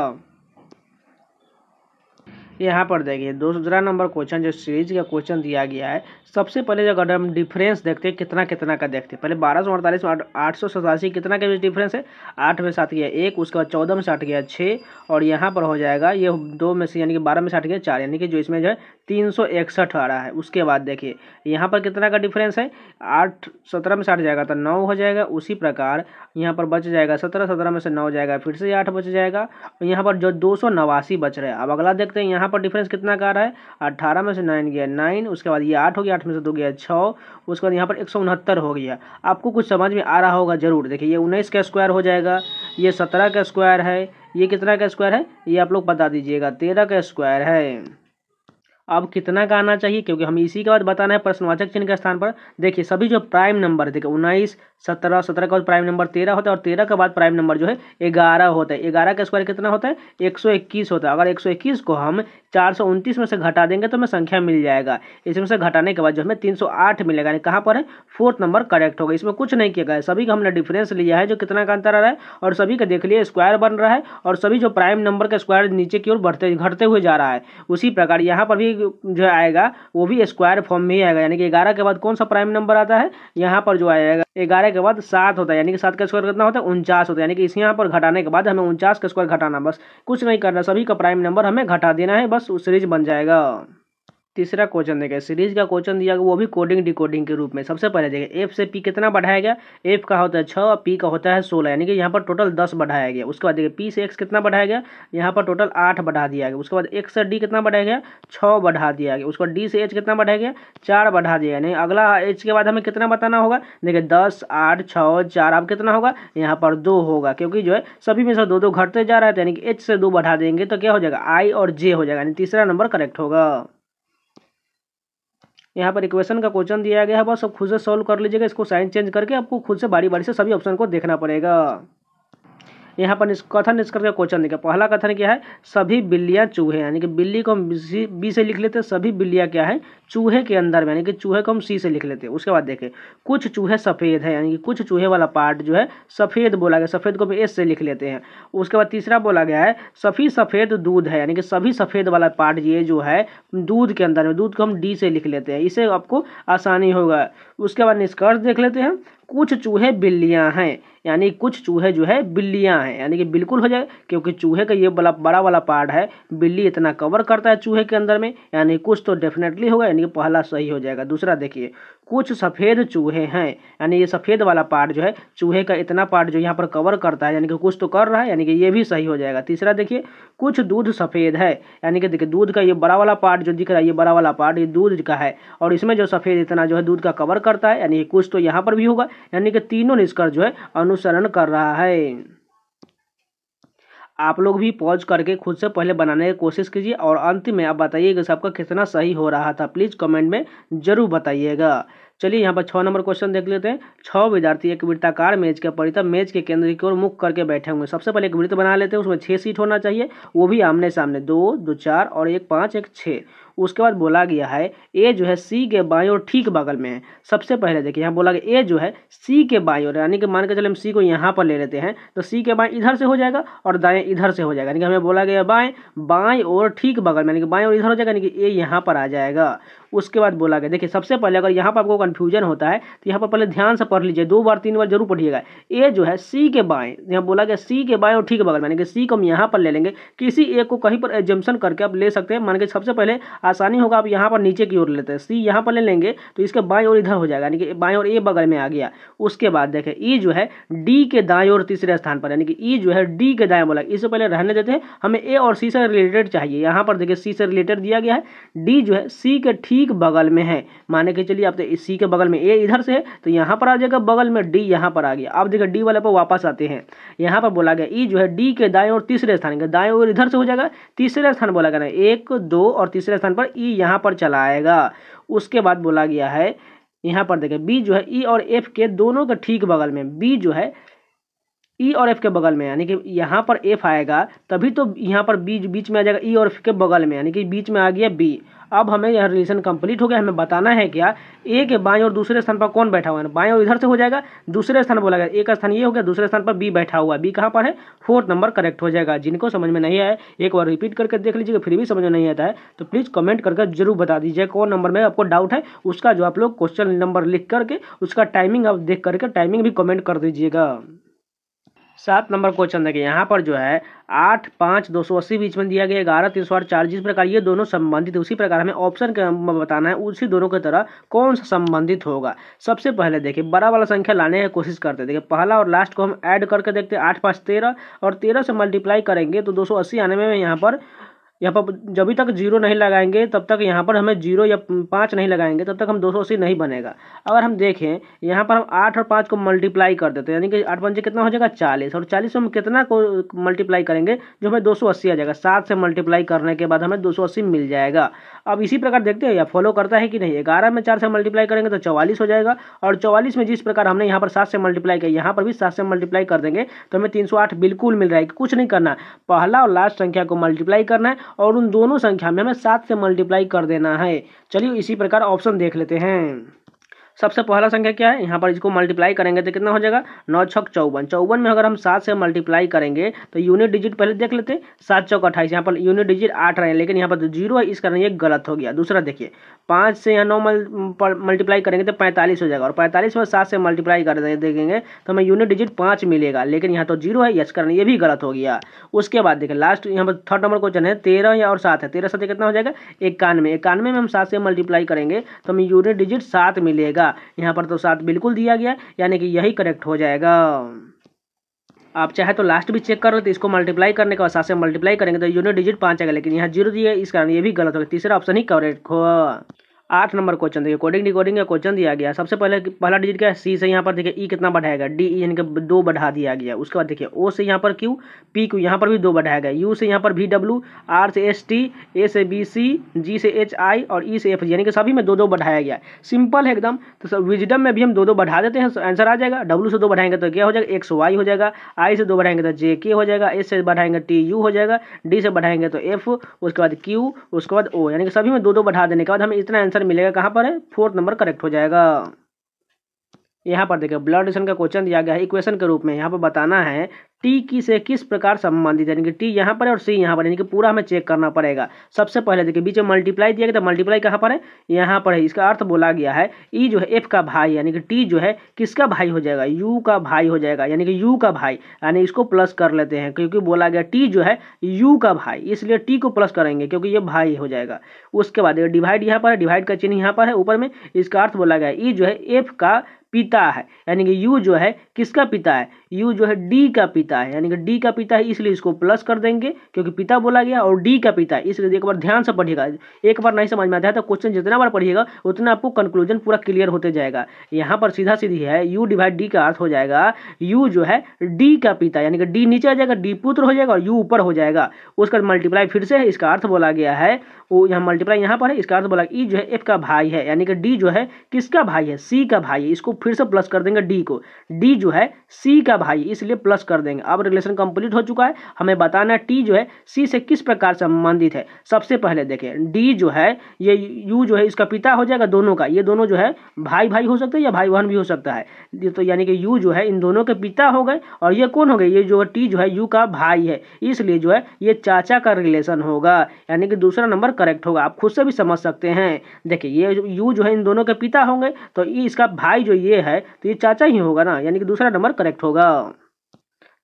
तो यहाँ पर देखिए दूसरा नंबर क्वेश्चन जो सीरीज का क्वेश्चन दिया गया है सबसे पहले जो अगर हम डिफरेंस देखते हैं कितना कितना का देखते हैं पहले बारह सौ अड़तालीस में आठ सौ सतासी कितना के बीच डिफरेंस है आठ में साठ गया एक उसके बाद चौदह में साठ गया छः और यहाँ पर हो जाएगा ये दो में से यानी कि बारह में साठ गया चार यानी कि जो इसमें जो है तीन सौ इकसठ आ रहा है उसके बाद देखिए यहाँ पर कितना का डिफरेंस है आठ सत्रह में से आठ जाएगा तो नौ हो जाएगा उसी प्रकार यहाँ पर बच जाएगा सत्रह सत्रह में से नौ जाएगा फिर से आठ बच जाएगा और यहाँ पर जो दो सौ नवासी बच रहा है अब अगला देखते हैं यहाँ पर डिफरेंस कितना का आ रहा है अट्ठारह में से नाइन गया नाइन उसके बाद ये आठ हो गया आठ में से दो गया छः उसके बाद यहाँ पर एक सौ उनहत्तर हो गया आपको कुछ समझ में आ रहा होगा ज़रूर देखिए ये उन्नीस का स्क्वायर हो जाएगा ये सत्रह का स्क्वायर है ये कितना का स्क्वायर है ये आप लोग बता दीजिएगा तेरह का स्क्वायर है अब कितना का आना चाहिए क्योंकि हमें इसी के बाद बताना है प्रश्नवाचक चिन्ह के स्थान पर देखिए सभी जो प्राइम नंबर है देखिए उन्नीस सत्रह सत्रह के बाद प्राइम नंबर तेरह होता है और तेरह के बाद प्राइम नंबर जो है ग्यारह होता है ग्यारह का स्क्वायर कितना होता है एक सौ इक्कीस होता है अगर एक सौ इक्कीस को हम चार सौ उनतीस में से घटा देंगे तो हमें संख्या मिल जाएगा इसमें से घटाने के बाद जो हमें तीन सौ आठ मिलेगा यानी कहाँ पर है फोर्थ नंबर करेक्ट होगा इसमें कुछ नहीं किया गया है सभी का हमने डिफरेंस लिया है जो कितना का अंतर आ रहा है और सभी का देख लिया स्क्वायर बन रहा है और सभी जो प्राइम नंबर का स्क्वायर नीचे की ओर बढ़ते घटते हुए जा रहा है उसी प्रकार यहाँ पर भी जो आएगा वो भी स्क्वायर फॉर्म में ही आएगा यानी कि ग्यारह के बाद कौन सा प्राइम नंबर आता है यहाँ पर जो आएगा ग्यारह घटाने के बाद सात होता है यानी कि सात का स्क्वायर कितना होता है उनचास होता है यानी कि इस यहाँ पर घटाने के बाद हमें उनचास का स्क्वायर घटाना बस कुछ नहीं करना सभी का प्राइम नंबर हमें घटा देना है बस सीरीज बन जाएगा तीसरा क्वेश्चन देखें सीरीज का क्वेश्चन दिया गया वो भी कोडिंग डिकोडिंग के रूप में सबसे पहले देखें एफ से पी कितना बढ़ाया गया एफ का होता है छः और पी का होता है सोलह यानी कि यहाँ पर टोटल दस बढ़ाया गया उसके बाद देखिए पी से एक्स कितना बढ़ाया गया यहाँ पर टोटल आठ बढ़ा दिया गया उसके बाद एक्स से डी कितना बढ़ाया गया छः बढ़ा दिया गया उसके बाद डी से एच कितना बढ़ाया गया चार बढ़ा दिया गया यानी अगला एच के बाद हमें कितना बताना होगा देखिए दस आठ छः चार अब कितना होगा यहाँ पर दो होगा क्योंकि जो है सभी में से दो दो घटते जा रहे थे तो यानी कि एच से दो बढ़ा देंगे तो क्या हो जाएगा आई और जे हो जाएगा यानी तीसरा नंबर करेक्ट होगा यहाँ पर इक्वेशन का क्वेश्चन दिया गया है बस आप खुद से सॉल्व कर लीजिएगा इसको साइन चेंज करके आपको खुद से बारी बारी से सभी ऑप्शन को देखना पड़ेगा यहाँ पर कथन निष्कर्ष का क्वेश्चन देखें पहला कथन क्या है सभी बिल्लियाँ चूहे यानी कि बिल्ली को हम बी से लिख लेते हैं सभी बिल्लियाँ क्या है चूहे के अंदर में यानी कि चूहे को हम सी से लिख लेते हैं उसके बाद देखें कुछ चूहे सफ़ेद है यानी कि कुछ चूहे वाला पार्ट जो है सफ़ेद बोला गया सफ़ेद को भी एस से लिख लेते हैं उसके बाद तीसरा बोला गया है सभी सफ़ेद दूध है यानी कि सभी सफ़ेद वाला पार्ट ये जो है दूध के अंदर में दूध को हम डी से लिख लेते हैं इसे आपको आसानी होगा उसके बाद निष्कर्ष देख लेते हैं कुछ चूहे बिल्लियाँ हैं यानी कुछ चूहे जो है बिल्लियाँ हैं यानी कि बिल्कुल हो जाए क्योंकि चूहे का ये बड़ा बड़ा वाला पार्ट है बिल्ली इतना कवर करता है चूहे के अंदर में यानी कुछ तो डेफिनेटली होगा यानी कि पहला सही हो जाएगा दूसरा देखिए कुछ सफ़ेद चूहे हैं यानी ये सफ़ेद वाला पार्ट जो है चूहे का इतना पार्ट जो यहाँ पर कवर करता है यानी कि कुछ तो कर रहा है यानी कि ये भी सही हो जाएगा तीसरा देखिए कुछ दूध सफ़ेद है यानी कि देखिए दूध का ये बड़ा वाला पार्ट जो दिख रहा है ये बड़ा वाला पार्ट ये दूध का है और इसमें जो सफ़ेद इतना जो है दूध का कवर करता है यानी कुछ तो यहाँ पर भी होगा यानी कि तीनों निष्कर्ष जो है अनुसरण कर रहा है आप लोग भी पॉज करके खुद से पहले बनाने की कोशिश कीजिए और अंत में आप बताइएगा सबका कितना सही हो रहा था प्लीज़ कमेंट में ज़रूर बताइएगा चलिए यहाँ पर छः नंबर क्वेश्चन देख लेते हैं छः विद्यार्थी एक वृत्ताकार मेज के परिता मेज के केंद्र की ओर मुख करके बैठे होंगे सबसे पहले एक वृत्त बना लेते हैं उसमें छः सीट होना चाहिए वो भी आमने सामने दो दो चार और एक पाँच एक छः उसके बाद बोला गया है ए जो है सी के बाएं और ठीक बगल में है सबसे पहले देखिए यहाँ बोला गया ए जो है सी के बाएं और यानी कि मान के चले हम सी को यहाँ पर ले लेते हैं तो सी के बाएं इधर से हो जाएगा और दाएं इधर से हो जाएगा यानी कि हमें बोला गया बाएं बाएं और ठीक बगल में यानी कि बाएं और इधर हो जाएगा यानी कि ए यहाँ पर आ जाएगा उसके बाद बोला गया देखिए सबसे पहले अगर यहाँ पर आपको कन्फ्यूजन होता है तो यहाँ पर पहले ध्यान से पढ़ लीजिए दो बार तीन बार जरूर पढ़िएगा ए जो है सी के बाएँ यहाँ बोला गया सी के बाएँ और ठीक बगल यानी कि सी को हम यहाँ पर ले लेंगे किसी एक को कहीं पर एजम्पन करके आप ले सकते हैं मान के सबसे पहले आसानी होगा आप यहाँ पर नीचे की ओर लेते हैं सी यहाँ पर ले लेंगे तो इसके बाएँ और इधर हो जाएगा यानी कि बाएँ और ए बगल में आ गया उसके बाद देखें ई जो है डी के दाएँ और तीसरे स्थान पर यानी कि ई जो है डी के दाएँ बोला इससे पहले रहने देते हैं हमें ए और सी से रिलेटेड चाहिए यहाँ पर देखिए सी से रिलेटेड दिया गया है डी जो है सी के ठीक सी के बगल में है माने के चलिए आप तो सी के बगल में ए इधर से है तो यहाँ पर आ जाएगा बगल में डी यहाँ पर आ गया अब देखिए डी वाले पर वापस आते हैं यहाँ पर बोला गया ई जो है डी के दाएँ और तीसरे स्थान के दाएँ और इधर से हो जाएगा तीसरे स्थान बोला गया एक दो और तीसरे स्थान पर ई यहाँ पर चला आएगा उसके बाद बोला गया है यहाँ पर देखें बी जो है ई और एफ के दोनों के ठीक बगल में बी जो है ई और एफ के बगल में यानी कि यहाँ पर एफ आएगा तभी तो यहाँ पर बीच बीच में आ जाएगा ई और एफ के बगल में यानी कि बीच में आ गया बी अब हमें यह रिलेशन कंप्लीट हो गया हमें बताना है क्या ए के बाएं और दूसरे स्थान पर कौन बैठा हुआ है बाएं और इधर से हो जाएगा दूसरे स्थान बोला गया एक स्थान ये हो गया दूसरे स्थान पर बी बैठा हुआ बी कहाँ पर है फोर्थ नंबर करेक्ट हो जाएगा जिनको समझ में नहीं आए एक बार रिपीट करके देख लीजिएगा फिर भी समझ में नहीं आता है तो प्लीज़ कमेंट करके जरूर बता दीजिए कौन नंबर में आपको डाउट है उसका जो आप लोग क्वेश्चन नंबर लिख करके उसका टाइमिंग आप देख करके टाइमिंग भी कमेंट कर दीजिएगा सात नंबर क्वेश्चन देखिए यहाँ पर जो है आठ पाँच दो सौ अस्सी बीच में दिया गया ग्यारह तीन सौ आठ चार जिस प्रकार ये दोनों संबंधित उसी प्रकार हमें ऑप्शन बताना है उसी दोनों की तरह कौन सा संबंधित होगा सबसे पहले देखिए बड़ा वाला संख्या लाने की कोशिश करते हैं देखिए पहला और लास्ट को हम ऐड करके देखते हैं आठ पाँच तेरह और तेरह से मल्टीप्लाई करेंगे तो दो सौ अस्सी आने में यहाँ पर यहाँ पर जब भी तक जीरो नहीं लगाएंगे तब तक यहाँ पर हमें जीरो या पाँच नहीं लगाएंगे तब तक हम दो सौ अस्सी नहीं बनेगा अगर हम देखें यहाँ पर हम आठ और पाँच को मल्टीप्लाई कर देते हैं यानी कि आठ पंचे कितना हो जाएगा चालीस और चालीस हम कितना को मल्टीप्लाई करेंगे जो हमें दो सौ अस्सी आ जाएगा सात से मल्टीप्लाई करने के बाद हमें दो सौ अस्सी मिल जाएगा अब इसी प्रकार देखते हैं या फॉलो करता है कि नहीं ग्यारह में चार से मल्टीप्लाई करेंगे तो चौवालीस हो जाएगा और चौवालीस में जिस प्रकार हमने यहाँ पर सात से मल्टीप्लाई किया यहाँ पर भी सात से मल्टीप्लाई कर देंगे तो हमें तीन सौ आठ बिल्कुल मिल रहा है कुछ नहीं करना पहला और लास्ट संख्या को मल्टीप्लाई करना है और उन दोनों संख्या में हमें सात से मल्टीप्लाई कर देना है चलिए इसी प्रकार ऑप्शन देख लेते हैं सबसे पहला संख्या क्या है यहाँ पर इसको मल्टीप्लाई करेंगे तो कितना हो जाएगा नौ छक चौवन चौवन में अगर हम सात से मल्टीप्लाई करेंगे तो यूनिट डिजिट पहले देख लेते हैं सात चौक अट्ठाईस यहाँ पर यूनिट डिजिट आठ रहे लेकिन यहाँ पर जीरो है इस कारण ये गलत हो गया दूसरा देखिए पाँच से या नौ मल्टीप्लाई करेंगे तो पैंतालीस हो जाएगा और पैंतालीस में सात से मल्टीप्लाई कर देखेंगे तो हमें यूनिट डिजिट पाँच मिलेगा लेकिन यहाँ तो जीरो है इस कारण ये भी गलत हो गया उसके बाद देखिए लास्ट यहाँ पर थर्ड नंबर क्वेश्चन है तेरह या और सात है तेरह सात कितना हो जाएगा इक्यानवे इक्यानवे में हम सात से मल्टीप्लाई करेंगे तो हमें यूनिट डिजिट सात मिलेगा जाएगा यहाँ पर तो सात बिल्कुल दिया गया यानी कि यही करेक्ट हो जाएगा आप चाहे तो लास्ट भी चेक करो तो इसको मल्टीप्लाई करने के बाद सात से मल्टीप्लाई करेंगे तो यूनिट डिजिट पाँच आएगा लेकिन यहाँ जीरो दिया इस कारण ये भी गलत होगा तीसरा ऑप्शन ही करेक्ट हो आठ नंबर क्वेश्चन देखिए कोडिंग डिकोडिंग का क्वेश्चन दिया गया सबसे पहले पहला डिजिट क्या है सी से यहाँ पर देखिए ई e कितना बढ़ाएगा डी ई e यानी कि दो बढ़ा दिया गया उसके बाद देखिए ओ से यहाँ पर क्यू पी क्यू यहाँ पर भी दो बढ़ाया गया यू से यहाँ पर वी डब्ल्यू आर से एस टी ए से बी सी जी से एच आई और ई e से एफ यानी कि सभी में दो दो बढ़ाया गया सिंपल है एकदम तो विजडम में भी हम दो दो बढ़ा देते हैं आंसर आ जाएगा डब्ल्यू से दो बढ़ाएंगे तो क्या हो जाएगा एक्स वाई हो जाएगा आई से दो बढ़ाएंगे तो जे के हो जाएगा एस से बढ़ाएंगे टी यू हो जाएगा डी से बढ़ाएंगे तो एफ उसके बाद क्यू उसके बाद ओ यानी कि सभी में दो दो बढ़ा देने के बाद हमें इतना आंसर आंसर मिलेगा कहाँ पर है फोर्थ नंबर करेक्ट हो जाएगा यहाँ पर देखिए ब्लड डोनेशन का क्वेश्चन दिया गया है इक्वेशन के रूप में यहाँ पर बताना है टी की से किस प्रकार संबंधित यानी कि टी यहाँ पर है और सी यहाँ पर यानी कि पूरा हमें चेक करना पड़ेगा सबसे पहले देखिए बीच में मल्टीप्लाई दिया गया तो मल्टीप्लाई कहाँ पर है यहाँ पर है इसका अर्थ बोला गया है ई e जो है एफ का भाई यानी कि टी जो है किसका भाई हो जाएगा यू का भाई हो जाएगा यानी कि यू का भाई यानी इसको प्लस कर लेते हैं क्योंकि बोला गया टी जो है यू का भाई इसलिए टी को प्लस करेंगे क्योंकि ये भाई हो जाएगा उसके बाद डिवाइड यहाँ पर है डिवाइड का चिन्ह यहाँ पर है ऊपर में इसका अर्थ बोला गया ई e जो है एफ का पिता है यानी कि यू जो है किसका पिता है यू जो है डी का पिता है यानी कि डी का पिता है इसलिए इसको प्लस कर देंगे क्योंकि पिता बोला गया और डी का पिता है इसलिए एक बार ध्यान से पढ़िएगा एक बार नहीं समझ में आता है तो क्वेश्चन जितना बार पढ़िएगा उतना आपको कंक्लूजन पूरा क्लियर होते जाएगा यहाँ पर सीधा सीधी है यू डिवाइड डी का अर्थ हो जाएगा यू जो है डी का पिता यानी कि डी नीचे आ जाएगा डी पुत्र हो जाएगा और यू ऊपर हो जाएगा उसका मल्टीप्लाई फिर से है इसका अर्थ बोला गया है वो यहाँ मल्टीप्लाई यहाँ पर है इसका अर्थ बोला ई e जो है एफ का भाई है यानी कि डी जो है किसका भाई है सी का भाई है इसको फिर से प्लस कर देंगे डी को डी जो है सी का भाई इसलिए प्लस कर देंगे अब रिलेशन कंप्लीट हो चुका है हमें बताना टी जो है सी से किस प्रकार संबंधित है सबसे पहले देखें डी जो है ये यू जो है इसका पिता हो जाएगा दोनों का ये दोनों जो है भाई भाई हो सकते हैं या भाई बहन भी हो सकता है तो यानी कि यू जो है इन दोनों के पिता हो गए और ये कौन हो गए ये जो टी जो है यू का भाई है इसलिए जो है ये चाचा का रिलेशन होगा यानी कि दूसरा नंबर करेक्ट होगा आप खुद से भी समझ सकते हैं देखिए ये यू जो है इन दोनों के पिता होंगे तो इसका भाई जो ये है तो ये चाचा ही होगा ना यानी कि दूसरा नंबर करेक्ट होगा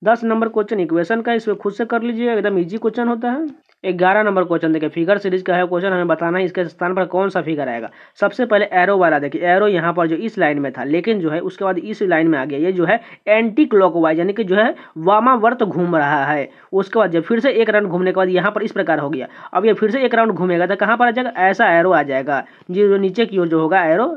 दस नंबर क्वेश्चन इक्वेशन का इसमें खुद से कर लीजिए एकदम इजी क्वेश्चन होता है ग्यारह नंबर क्वेश्चन देखिए फिगर सीरीज का है क्वेश्चन हमें बताना है इसके स्थान पर कौन सा फिगर आएगा सबसे पहले एरो वाला देखिए एरो यहाँ पर जो इस लाइन में था लेकिन जो है उसके बाद इस लाइन में आ गया ये जो है एंटी क्लॉक यानी कि जो है वामावर्त घूम रहा है उसके बाद जब फिर से एक राउंड घूमने के बाद यहाँ पर इस प्रकार हो गया अब ये फिर से एक राउंड घूमेगा तो कहाँ पर आ जाएगा ऐसा एरो आ जाएगा जो नीचे की ओर जो होगा एरो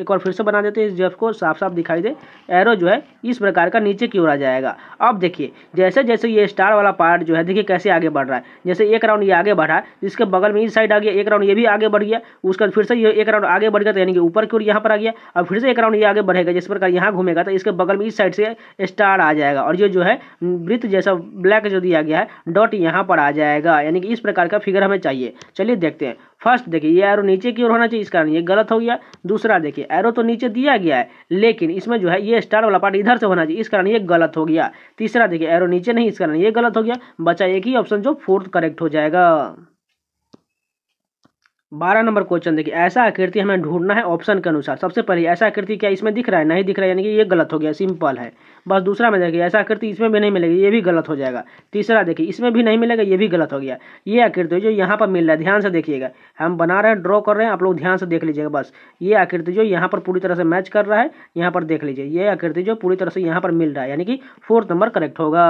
एक बार फिर से बना देते हैं इस जेफ को साफ साफ दिखाई दे एरो जो है इस प्रकार का नीचे की ओर आ जाएगा अब देखिए जैसे जैसे ये स्टार वाला पार्ट जो है देखिए कैसे आगे बढ़ रहा है जैसे एक राउंड ये आगे बढ़ा है इसके बगल में इस साइड आ गया एक राउंड ये भी आगे बढ़ गया उसका फिर से ये एक राउंड आगे बढ़ गया तो यानी कि ऊपर की ओर यहाँ पर आ गया अब फिर से एक राउंड ये आगे बढ़ेगा जिस प्रकार यहाँ घूमेगा तो इसके बगल में इस साइड से स्टार आ जाएगा और ये जो है वृत्त जैसा ब्लैक जो दिया गया है डॉट यहाँ पर आ जाएगा यानी कि इस प्रकार का फिगर हमें चाहिए चलिए देखते हैं फर्स्ट देखिए ये एरो नीचे की ओर होना चाहिए इस कारण ये गलत हो गया दूसरा देखिए एरो तो नीचे दिया गया है लेकिन इसमें जो है ये स्टार वाला पार्ट इधर से होना चाहिए इस कारण ये गलत हो गया तीसरा देखिए एरो नीचे नहीं इस कारण ये गलत हो गया बचा एक ही ऑप्शन जो फोर्थ करेक्ट हो जाएगा बारह नंबर क्वेश्चन देखिए ऐसा आकृति हमें ढूंढना है ऑप्शन के अनुसार सबसे पहले ऐसा आकृति क्या इसमें दिख रहा है नहीं दिख रहा है यानी कि ये गलत हो गया सिंपल है बस दूसरा में देखिए ऐसा आकृति इसमें भी नहीं मिलेगी ये भी गलत हो जाएगा तीसरा देखिए इसमें भी नहीं मिलेगा ये भी गलत हो गया ये आकृति जो यहाँ पर मिल रहा है ध्यान से देखिएगा हम बना रहे हैं ड्रॉ कर रहे हैं आप लोग ध्यान से देख लीजिएगा बस ये आकृति जो यहाँ पर पूरी तरह से मैच कर रहा है यहाँ पर देख लीजिए ये आकृति जो पूरी तरह से यहाँ पर मिल रहा है यानी कि फोर्थ नंबर करेक्ट होगा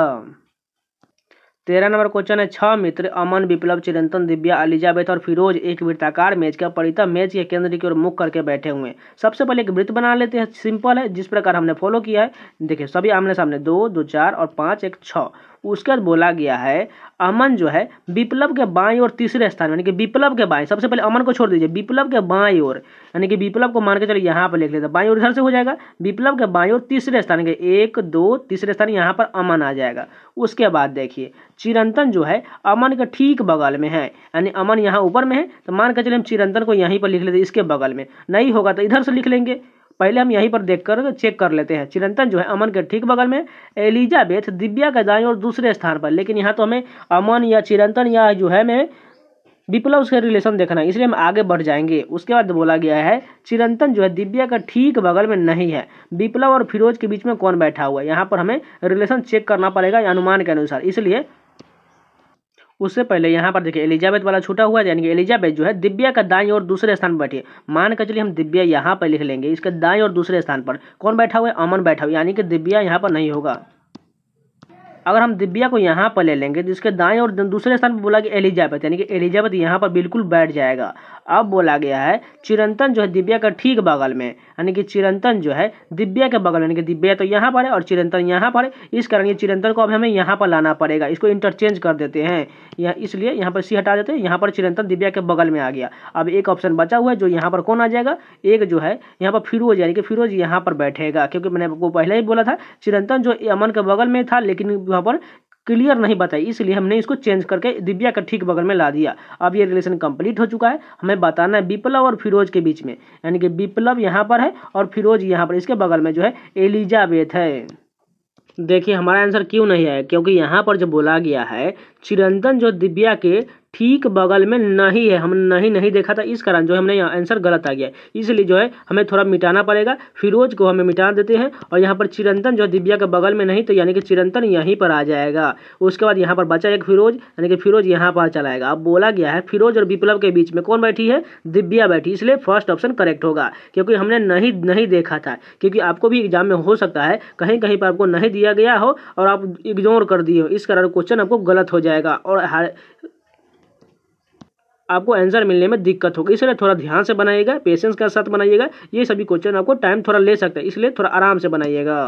तेरह नंबर क्वेश्चन है छह मित्र अमन विप्लव चिरंतन दिव्या एलिजाबेथ और फिरोज एक वृत्ताकार मेज का परिता मेज के केंद्र की ओर मुख करके बैठे हुए हैं सबसे पहले एक वृत्त बना लेते हैं सिंपल है जिस प्रकार हमने फॉलो किया है देखिए सभी आमने सामने दो दो चार और पाँच एक छः उसके बाद बोला गया है अमन जो है विप्लव के बाएं और तीसरे स्थान यानी कि विप्लव के बाएं सबसे पहले अमन को छोड़ दीजिए विप्लव के बाएं और यानी कि विप्लव को मान के चलिए यहाँ पर लिख लेते बाई बाएं और इधर से हो जाएगा विप्लव के बाएं और तीसरे स्थान के एक दो तीसरे स्थान यहाँ पर अमन आ जाएगा उसके बाद देखिए चिरंतन जो है अमन के ठीक बगल में है यानी अमन यहाँ ऊपर में है तो मान के चलिए हम चिरंतन को यहीं पर लिख लेते इसके बगल में नहीं होगा तो इधर से लिख लेंगे पहले हम यहीं पर देखकर चेक कर लेते हैं चिरंतन जो है अमन के ठीक बगल में एलिजाबेथ दिव्या का दाएं और दूसरे स्थान पर लेकिन यहाँ तो हमें अमन या चिरंतन या जो है मैं विप्लव उसके रिलेशन देखना है इसलिए हम आगे बढ़ जाएंगे उसके बाद बोला गया है चिरंतन जो है दिव्या का ठीक बगल में नहीं है विप्लव और फिरोज के बीच में कौन बैठा हुआ है यहाँ पर हमें रिलेशन चेक करना पड़ेगा अनुमान के अनुसार इसलिए उससे पहले यहाँ पर देखिए एलिजाबेथ वाला छूटा हुआ है यानी कि एलिजाबेथ जो है दिव्या का दाई और दूसरे स्थान पर बैठी है मान कर चलिए हम दिव्या यहाँ पर लिख लेंगे इसके दाई और दूसरे स्थान पर कौन बैठा हुआ है अमन बैठा हुआ यानी कि दिव्या यहाँ पर नहीं होगा अगर हम दिव्या को यहाँ पर ले लेंगे तो इसके दाएँ और दूसरे स्थान पर बोला गया एलिजाबेथ यानी कि एलिजाबेथ यहाँ पर बिल्कुल बैठ जाएगा अब बोला गया है चिरंतन जो है दिव्या का ठीक बगल में यानी कि चिरंतन जो है दिव्या के बगल में यानी कि दिव्या तो यहाँ पर है और चिरंतन यहाँ पर है इस कारण ये चिरंतन को अब हमें यहाँ पर लाना पड़ेगा इसको इंटरचेंज कर देते हैं यह इसलिए यहाँ पर सी हटा देते हैं यहाँ पर चिरंतन दिव्या के बगल में आ गया अब एक ऑप्शन बचा हुआ है जो यहाँ पर कौन आ जाएगा एक जो है यहाँ पर फिरोज यानी कि फिरोज यहाँ पर बैठेगा क्योंकि मैंने आपको पहले ही बोला था चिरंतन जो अमन के बगल में था लेकिन वहाँ तो पर क्लियर नहीं बताई इसलिए हमने इसको चेंज करके दिव्या का ठीक बगल में ला दिया अब ये रिलेशन कंप्लीट हो चुका है हमें बताना है बिप्लव और फिरोज के बीच में यानी कि बिप्लव यहाँ पर है और फिरोज यहाँ पर इसके बगल में जो है एलिजाबेथ है देखिए हमारा आंसर क्यों नहीं आया क्योंकि यहाँ पर जो बोला गया है चिरंतन जो दिव्या के ठीक बगल में नहीं है हमने नहीं नहीं देखा था इस कारण जो हमने यहाँ आंसर गलत आ गया इसलिए जो है हमें थोड़ा मिटाना पड़ेगा फिरोज को हमें मिटा देते हैं और यहाँ पर चिरंतन जो है दिव्या के बगल में नहीं तो यानी कि चिरंतन यहीं पर आ जाएगा उसके बाद यहाँ पर बचा एक फिरोज यानी कि फिरोज यहाँ पर चलाएगा अब बोला गया है फिरोज और विप्लव के बीच में कौन बैठी है दिव्या बैठी इसलिए फर्स्ट ऑप्शन करेक्ट होगा क्योंकि हमने नहीं नहीं देखा था क्योंकि आपको भी एग्जाम में हो सकता है कहीं कहीं पर आपको नहीं दिया गया हो और आप इग्नोर कर दिए हो इस कारण क्वेश्चन आपको गलत हो जाएगा और आपको आंसर मिलने में दिक्कत होगी इसलिए थोड़ा ध्यान से बनाइएगा पेशेंस के साथ बनाइएगा ये सभी क्वेश्चन आपको टाइम थोड़ा ले सकते हैं इसलिए थोड़ा आराम से बनाइएगा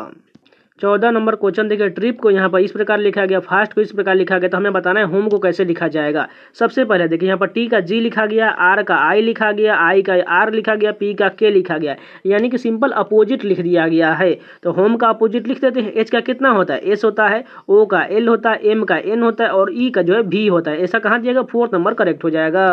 चौदह नंबर क्वेश्चन देखिए ट्रिप को यहाँ पर इस प्रकार लिखा गया फास्ट को इस प्रकार लिखा गया तो हमें बताना है होम को कैसे लिखा जाएगा सबसे पहले देखिए यहाँ पर टी का जी लिखा गया आर का आई लिखा गया आई का आर लिखा गया पी का के लिखा गया यानी कि सिंपल अपोजिट लिख दिया गया है तो होम का अपोजिट लिख देते हैं एच का कितना होता है एस होता है ओ का एल होता है एम का एन होता है और ई का जो है भी होता है ऐसा कहाँ दिया गया फोर्थ नंबर करेक्ट हो जाएगा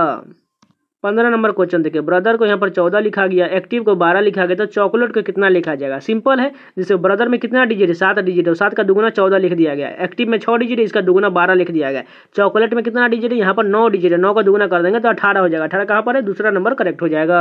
पंद्रह नंबर क्वेश्चन देखिए ब्रदर को यहाँ पर चौदह लिखा गया एक्टिव को बारह लिखा गया तो चॉकलेट को कितना लिखा जाएगा सिंपल है जिससे ब्रदर में कितना डिजिट है सात डिजिट है सात का दुगुना चौदह लिख दिया गया एक्टिव में छः डिजिट है इसका दुगुना बारह लिख दिया गया चॉकलेट में कितना डिजिट है यहाँ पर नौ डिजिट है नौ का दुगुना कर देंगे तो अठारह हो जाएगा अठारह कहाँ पर है दूसरा नंबर करेक्ट हो जाएगा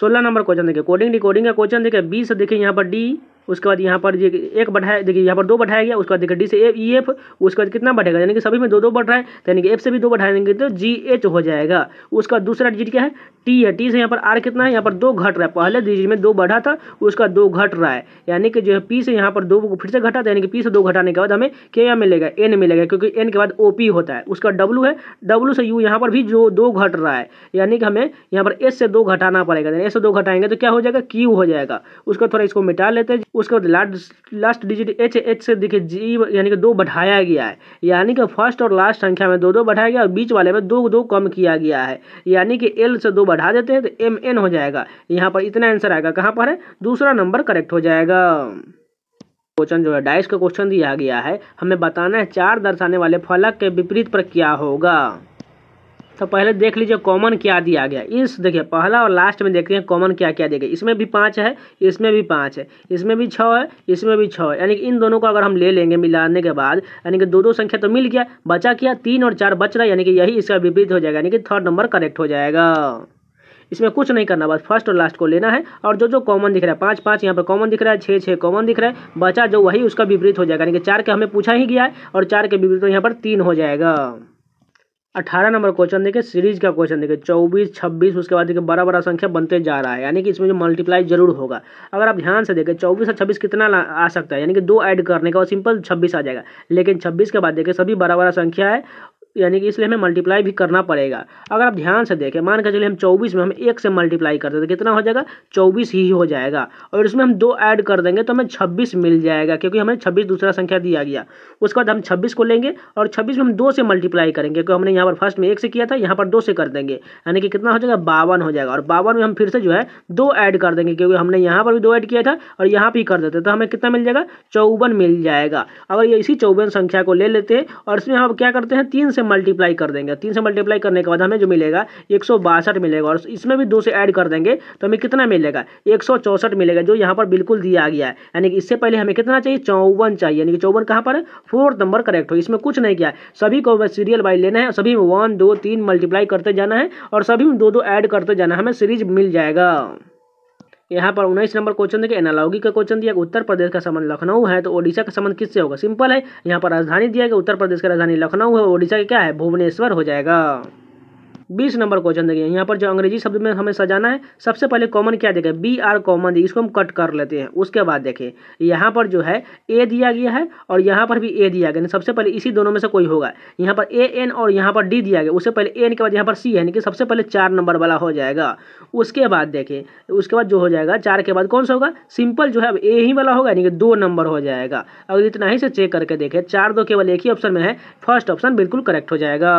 सोलह नंबर क्वेश्चन देखिए कोडिंग डिकोडिंग का क्वेश्चन देखिए बीस देखिए यहाँ पर डी उसके बाद यहाँ पर एक बढ़ाया देखिए यहाँ पर दो बढ़ाया गया उसके बाद देखिए डी से ई एफ e, उसके बाद कितना बढ़ेगा यानी कि सभी में दो दो बढ़ रहा है तो यानी कि एफ से भी दो बढ़ाएंगे तो जी एच हो जाएगा उसका दूसरा डिजिट क्या है टी है टी से यहाँ पर आर कितना है यहाँ पर दो घट रहा है पहले डिजिट में दो बढ़ा था उसका दो घट रहा है यानी कि जो है पी से यहाँ पर दो फिर से घटा था तो यानी कि पी से दो घटाने के बाद हमें क्या मिलेगा एन मिलेगा क्योंकि एन के बाद ओ पी होता है उसका डब्लू है डब्लू से यू यहाँ पर भी जो दो घट रहा है यानी कि हमें यहाँ पर एस से दो घटाना पड़ेगा एस से दो घटाएंगे तो क्या हो जाएगा क्यू हो जाएगा उसका थोड़ा इसको मिटा लेते हैं उसके बाद last last digit H H से देखिए जी यानी कि दो बढ़ाया गया है यानी कि फर्स्ट और लास्ट संख्या में दो दो बढ़ाया गया और बीच वाले में दो दो कम किया गया है यानी कि एल से दो बढ़ा देते हैं तो एम एन हो जाएगा यहाँ पर इतना आंसर आएगा कहाँ पर है दूसरा नंबर करेक्ट हो जाएगा क्वेश्चन जो है डाइस का क्वेश्चन दिया गया है हमें बताना है चार दर्शाने वाले फलक के विपरीत पर क्या होगा तो पहले देख लीजिए कॉमन क्या दिया गया इस देखिए पहला और लास्ट में देखते हैं कॉमन क्या क्या दिया गया इसमें भी पाँच है इसमें भी पाँच है इसमें भी छः है इसमें भी छः है यानी कि इन दोनों को अगर हम ले लेंगे मिलाने के बाद यानी कि दो दो संख्या तो मिल गया बचा क्या तीन और चार बच रहा है यानी कि यही इसका विपरीत हो जाएगा यानी कि थर्ड नंबर करेक्ट हो जाएगा इसमें कुछ नहीं करना बस फर्स्ट और लास्ट को लेना है और जो जो कॉमन दिख रहा है पाँच पाँच यहाँ पर कॉमन दिख रहा है छः छः कॉमन दिख रहा है बचा जो वही उसका विपरीत हो जाएगा यानी कि चार के हमें पूछा ही गया है और चार के विपरीत तो यहाँ पर तीन हो जाएगा अठारह नंबर क्वेश्चन देखिए सीरीज का क्वेश्चन देखिए चौबीस छब्बीस उसके बाद देखिए बड़ा बड़ा संख्या बनते जा रहा है यानी कि इसमें जो मल्टीप्लाई जरूर होगा अगर आप ध्यान से देखें चौबीस और छब्बीस कितना आ सकता है यानी कि दो ऐड करने का और सिंपल छब्बीस आ जाएगा लेकिन छब्बीस के बाद देखिए सभी बड़ा बड़ा संख्या है यानी कि इसलिए हमें मल्टीप्लाई भी करना पड़ेगा अगर आप ध्यान से देखें मान के चलिए हम चौबीस में हम एक से मल्टीप्लाई करते तो कितना हो जाएगा चौबीस ही हो जाएगा और इसमें हम दो ऐड कर देंगे तो हमें छब्बीस मिल जाएगा क्योंकि हमें छब्बीस दूसरा संख्या दिया गया उसके बाद हम छब्बीस को लेंगे और छब्बीस में हम दो से मल्टीप्लाई करेंगे क्योंकि हमने यहाँ पर फर्स्ट में एक से किया था यहाँ पर दो से कर देंगे यानी कि कितना हो जाएगा बावन हो जाएगा और बावन में हम फिर से जो है दो ऐड कर देंगे क्योंकि हमने यहाँ पर भी दो ऐड किया था और यहाँ पर ही कर देते तो हमें कितना मिल जाएगा चौवन मिल जाएगा अगर ये इसी चौवन संख्या को ले लेते हैं और इसमें हम क्या करते हैं तीन से मल्टीप्लाई कर देंगे तीन से मल्टीप्लाई करने के बाद हमें जो मिलेगा एक मिलेगा और इसमें भी दो से ऐड कर देंगे तो हमें कितना मिलेगा एक मिलेगा जो यहाँ पर बिल्कुल दिया गया है यानी कि इससे पहले हमें कितना चाहिए चौवन चाहिए यानी कि चौवन कहाँ पर है फोर्थ नंबर करेक्ट हो इसमें कुछ नहीं किया सभी को सीरियल वाइज लेना है सभी में वन दो तीन मल्टीप्लाई करते जाना है और सभी में दो दो ऐड करते जाना है हमें सीरीज मिल जाएगा यहाँ पर उन्नीस नंबर क्वेश्चन देखिए एनालॉगी का क्वेश्चन दिया उत्तर प्रदेश का संबंध लखनऊ है तो ओडिशा का संबंध किससे होगा सिंपल है यहाँ पर राजधानी दिया गया उत्तर प्रदेश की राजधानी लखनऊ है ओडिशा की क्या है भुवनेश्वर हो जाएगा बीस नंबर क्वेश्चन देखिए यहाँ पर जो अंग्रेजी शब्द में हमें सजाना है सबसे पहले कॉमन क्या देखें बी आर कॉमन दी इसको हम कट कर लेते हैं उसके बाद देखें यहाँ पर जो है ए दिया गया है और यहाँ पर भी ए दिया गया सबसे पहले इसी दोनों में से कोई होगा यहाँ पर ए एन और यहाँ पर डी दिया गया उससे पहले एन के बाद यहाँ पर सी है कि सबसे पहले चार नंबर वाला हो जाएगा उसके बाद देखें उसके बाद जो हो जाएगा चार के बाद कौन सा होगा सिंपल जो है अब ए ही वाला होगा यानी कि दो नंबर हो जाएगा अगर इतना ही से चेक करके देखें चार दो केवल एक ही ऑप्शन में है फर्स्ट ऑप्शन बिल्कुल करेक्ट हो जाएगा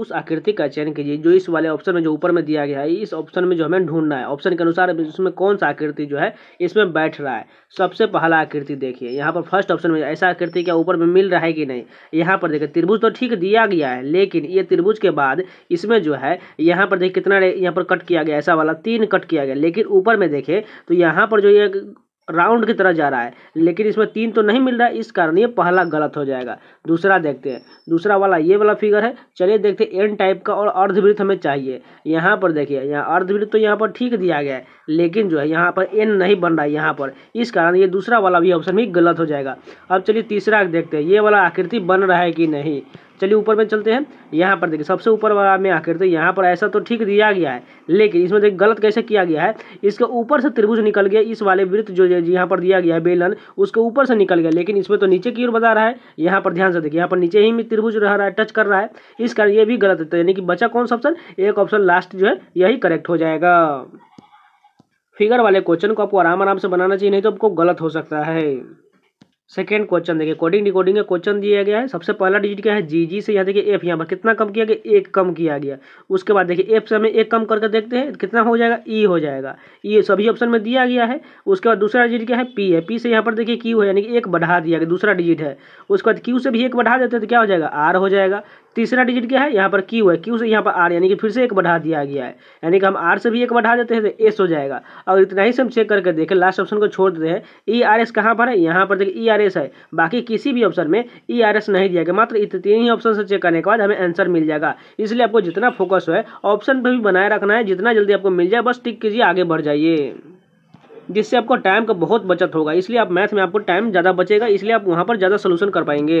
उस आकृति का चयन कीजिए जो इस वाले ऑप्शन में जो ऊपर में दिया गया है इस ऑप्शन में जो हमें ढूंढना है ऑप्शन के अनुसार इसमें कौन सा आकृति जो है इसमें बैठ रहा है सबसे पहला आकृति देखिए यहाँ पर फर्स्ट ऑप्शन में ऐसा आकृति क्या ऊपर में मिल रहा है कि नहीं यहाँ पर देखिए त्रिभुज तो ठीक दिया गया है लेकिन ये त्रिभुज के बाद इसमें जो है यहाँ पर देखिए कितना यहाँ पर कट किया गया ऐसा वाला तीन कट किया गया लेकिन ऊपर में देखिए तो यहाँ पर जो ये राउंड की तरह जा रहा है लेकिन इसमें तीन तो नहीं मिल रहा है इस कारण ये पहला गलत हो जाएगा दूसरा देखते हैं दूसरा वाला ये वाला फिगर है चलिए देखते हैं एन टाइप का और अर्धवृत्त हमें चाहिए यहाँ पर देखिए यहाँ अर्धवृत्त तो यहाँ पर ठीक दिया गया है लेकिन जो है यहाँ पर एन नहीं बन रहा है यहाँ पर इस कारण ये दूसरा वाला भी ऑप्शन भी गलत हो जाएगा अब चलिए तीसरा देखते हैं ये वाला आकृति बन रहा है कि नहीं चलिए ऊपर में चलते हैं यहाँ पर देखिए सबसे ऊपर वाला में आकर तो यहाँ पर ऐसा तो ठीक दिया गया है लेकिन इसमें देखिए गलत कैसे किया गया है इसके ऊपर से त्रिभुज निकल गया इस वाले वृत्त जो यहाँ पर दिया गया है बेलन उसके ऊपर से निकल गया लेकिन इसमें तो नीचे की ओर बता रहा है यहाँ पर ध्यान से देखिए यहाँ पर नीचे ही त्रिभुज रह रहा है टच कर रहा है इस कारण ये भी गलत है तो यानी कि बचा कौन सा ऑप्शन एक ऑप्शन लास्ट जो है यही करेक्ट हो जाएगा फिगर वाले क्वेश्चन को आपको आराम आराम से बनाना चाहिए नहीं तो आपको गलत हो सकता है सेकेंड क्वेश्चन देखिए कोडिंग डिकोडिंग का क्वेश्चन दिया गया है सबसे पहला डिजिट क्या है जी जी से यहाँ देखिए एफ यहाँ पर कितना कम किया गया एक कम किया गया उसके बाद देखिए एफ से हमें एक कम करके देखते हैं कितना हो जाएगा ई e हो जाएगा ये e सभी ऑप्शन में दिया गया है उसके बाद दूसरा डिजिट क्या है पी है पी से यहाँ पर देखिए क्यू है यानी कि एक बढ़ा दिया गया दूसरा डिजिट है उसके बाद क्यू से भी एक बढ़ा देते हैं तो क्या हो जाएगा आर हो जाएगा तीसरा डिजिट क्या है यहाँ पर क्यू है क्यू से यहाँ पर आर यानी कि फिर से एक बढ़ा दिया गया है यानी कि हम आर से भी एक बढ़ा देते हैं तो एस हो जाएगा और इतना ही से हम चेक करके देखें लास्ट ऑप्शन को छोड़ देते हैं ई आर एस कहाँ पर है यहाँ पर देखिए ई e, आर है बाकी किसी भी ऑप्शन में ई e नहीं दिया गया मात्र तीन ही ऑप्शन से चेक करने के बाद हमें आंसर मिल जाएगा इसलिए आपको जितना फोकस हो ऑप्शन पर भी बनाए रखना है जितना जल्दी आपको मिल जाए बस टिक कीजिए आगे बढ़ जाइए जिससे आपको टाइम का बहुत बचत होगा इसलिए आप मैथ में आपको टाइम ज़्यादा बचेगा इसलिए आप वहाँ पर ज़्यादा सोल्यूशन कर पाएंगे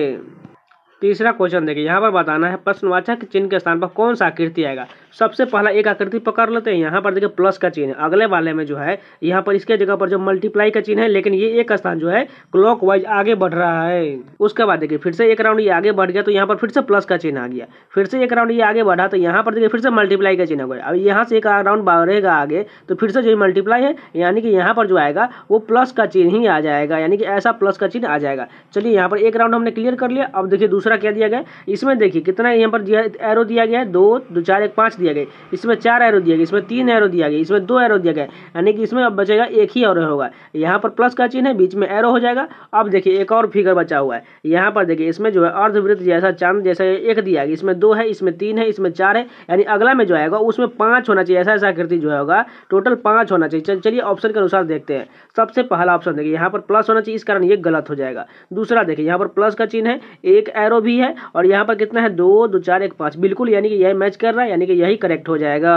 तीसरा क्वेश्चन देखिए यहाँ पर बताना है प्रश्नवाचक चिन्ह के स्थान पर कौन सा आकृति आएगा सबसे पहला एक आकृति पकड़ लेते हैं यहाँ पर देखिए प्लस का चिन्ह अगले वाले में जो है यहाँ पर इसके जगह पर जो मल्टीप्लाई का चिन्ह है लेकिन ये एक स्थान जो है क्लॉक वाइज आगे बढ़ रहा है उसके बाद देखिए फिर से एक राउंड ये आगे बढ़ गया तो यहाँ पर फिर से प्लस का चिन्ह आ गया फिर से एक राउंड ये आगे बढ़ा तो यहाँ पर देखिए फिर से मल्टीप्लाई का चिन्ह हो गया अब यहाँ से एक राउंड बढ़ेगा आगे तो फिर से जो मल्टीप्लाई है यानी कि यहाँ पर जो आएगा वो प्लस का चिन्ह ही आ जाएगा यानी कि ऐसा प्लस का चिन्ह आ जाएगा चलिए यहाँ पर एक राउंड हमने क्लियर कर लिया अब देखिए दूसरा दूसरा क्या दिया गया इसमें देखिए कितना यहाँ पर एरो दिया गया दो दो चार एक पाँच दिया गया इसमें चार एरो दिया गया इसमें तीन एरो दिया गया इसमें दो एरो दिया गया यानी कि इसमें अब बचेगा एक ही एरो होगा यहाँ पर प्लस का चिन्ह है बीच में एरो हो जाएगा अब देखिए एक और फिगर बचा हुआ है यहाँ पर देखिए इसमें जो है अर्धवृत्त जैसा चांद जैसा एक दिया गया इसमें दो है इसमें तीन है इसमें चार है यानी अगला में जो आएगा उसमें पाँच होना चाहिए ऐसा ऐसा कृति जो होगा टोटल पाँच होना चाहिए चलिए ऑप्शन के अनुसार देखते हैं सबसे पहला ऑप्शन देखिए यहाँ पर प्लस होना चाहिए इस कारण ये गलत हो जाएगा दूसरा देखिए यहाँ पर प्लस का चिन्ह है एक एरो भी है और यहाँ पर कितना है दो दो चार एक पाँच बिल्कुल यानी कि यह मैच कर रहा है यानी कि यही करेक्ट हो जाएगा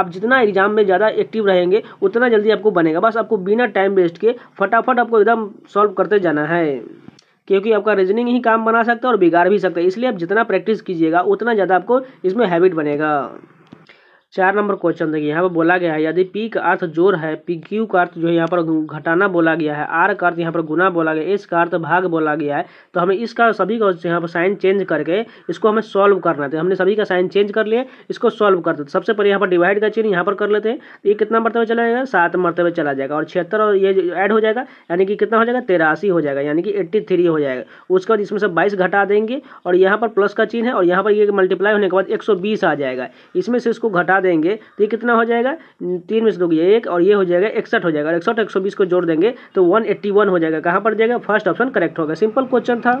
आप जितना एग्जाम में ज़्यादा एक्टिव रहेंगे उतना जल्दी आपको बनेगा बस आपको बिना टाइम वेस्ट के फटाफट आपको एकदम सॉल्व करते जाना है क्योंकि आपका रीजनिंग ही काम बना सकता है और बिगाड़ भी सकता है इसलिए आप जितना प्रैक्टिस कीजिएगा उतना ज़्यादा आपको इसमें हैबिट बनेगा चार नंबर क्वेश्चन देखिए यहाँ पर बोला गया है यदि पी का अर्थ जोर है पी क्यू का अर्थ जो है यहाँ पर घटाना बोला गया है आर का अर्थ यहाँ पर गुना बोला गया एस का अर्थ भाग बोला गया है तो हमें इसका सभी का यहाँ पर साइन चेंज करके इसको हमें सॉल्व करना था तो हमने सभी का साइन चेंज कर लिया इसको सॉल्व कर देते सबसे पहले यहाँ पर डिवाइड का चिन्ह यहाँ पर कर लेते हैं ये कितना मरतबे चला जाएगा सात मरतबे चला जाएगा और छिहत्तर और ये ऐड हो जाएगा यानी कि कितना हो जाएगा तेरासी हो जाएगा यानी कि एट्टी थ्री हो जाएगा उसके बाद इसमें से बाईस घटा देंगे और यहाँ पर प्लस का चिन्ह है और यहाँ पर ये मल्टीप्लाई होने के बाद एक सौ बीस आ जाएगा इसमें से इसको घटा घटा देंगे तो ये कितना हो जाएगा तीन में से दो एक और ये हो जाएगा इकसठ हो जाएगा और इकसठ एक को जोड़ देंगे तो वन एट्टी वन हो जाएगा कहाँ पर जाएगा फर्स्ट ऑप्शन करेक्ट होगा सिंपल क्वेश्चन था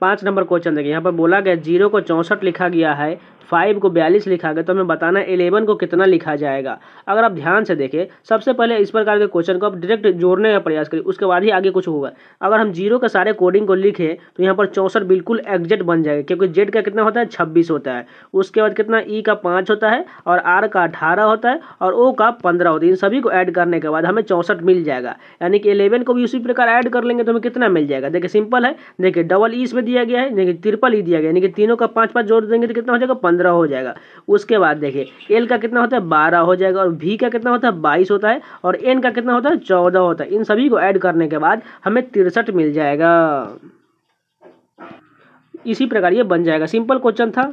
पाँच नंबर क्वेश्चन देखिए यहाँ पर बोला गया जीरो को चौंसठ लिखा गया है फाइव को बयालीस लिखा गया तो हमें बताना एलेवन को कितना लिखा जाएगा अगर आप ध्यान से देखें सबसे पहले इस प्रकार के क्वेश्चन को आप डायरेक्ट जोड़ने का प्रयास करिए उसके बाद ही आगे कुछ होगा अगर हम जीरो के सारे कोडिंग को लिखें तो यहाँ पर चौंसठ बिल्कुल एग्जैक्ट बन जाएगा क्योंकि जेड का कितना होता है छब्बीस होता है उसके बाद कितना ई e का पाँच होता है और आर का अठारह होता है और ओ का पंद्रह होता है इन सभी को ऐड करने के बाद हमें चौंसठ मिल जाएगा यानी कि एलेवन को भी उसी प्रकार ऐड कर लेंगे तो हमें कितना मिल जाएगा देखिए सिंपल है देखिए डबल ई e इसमें दिया गया है देखिए ट्रिपल ई दिया गया यानी कि तीनों का पाँच पाँच जोड़ देंगे तो कितना हो जाएगा पंद्रह हो जाएगा उसके बाद देखिए एल का कितना होता है बारह हो जाएगा और वी का कितना होता है बाईस होता है और एन का कितना होता है चौदह होता है इन सभी को ऐड करने के बाद हमें तिरसठ मिल जाएगा इसी प्रकार ये बन जाएगा सिंपल क्वेश्चन था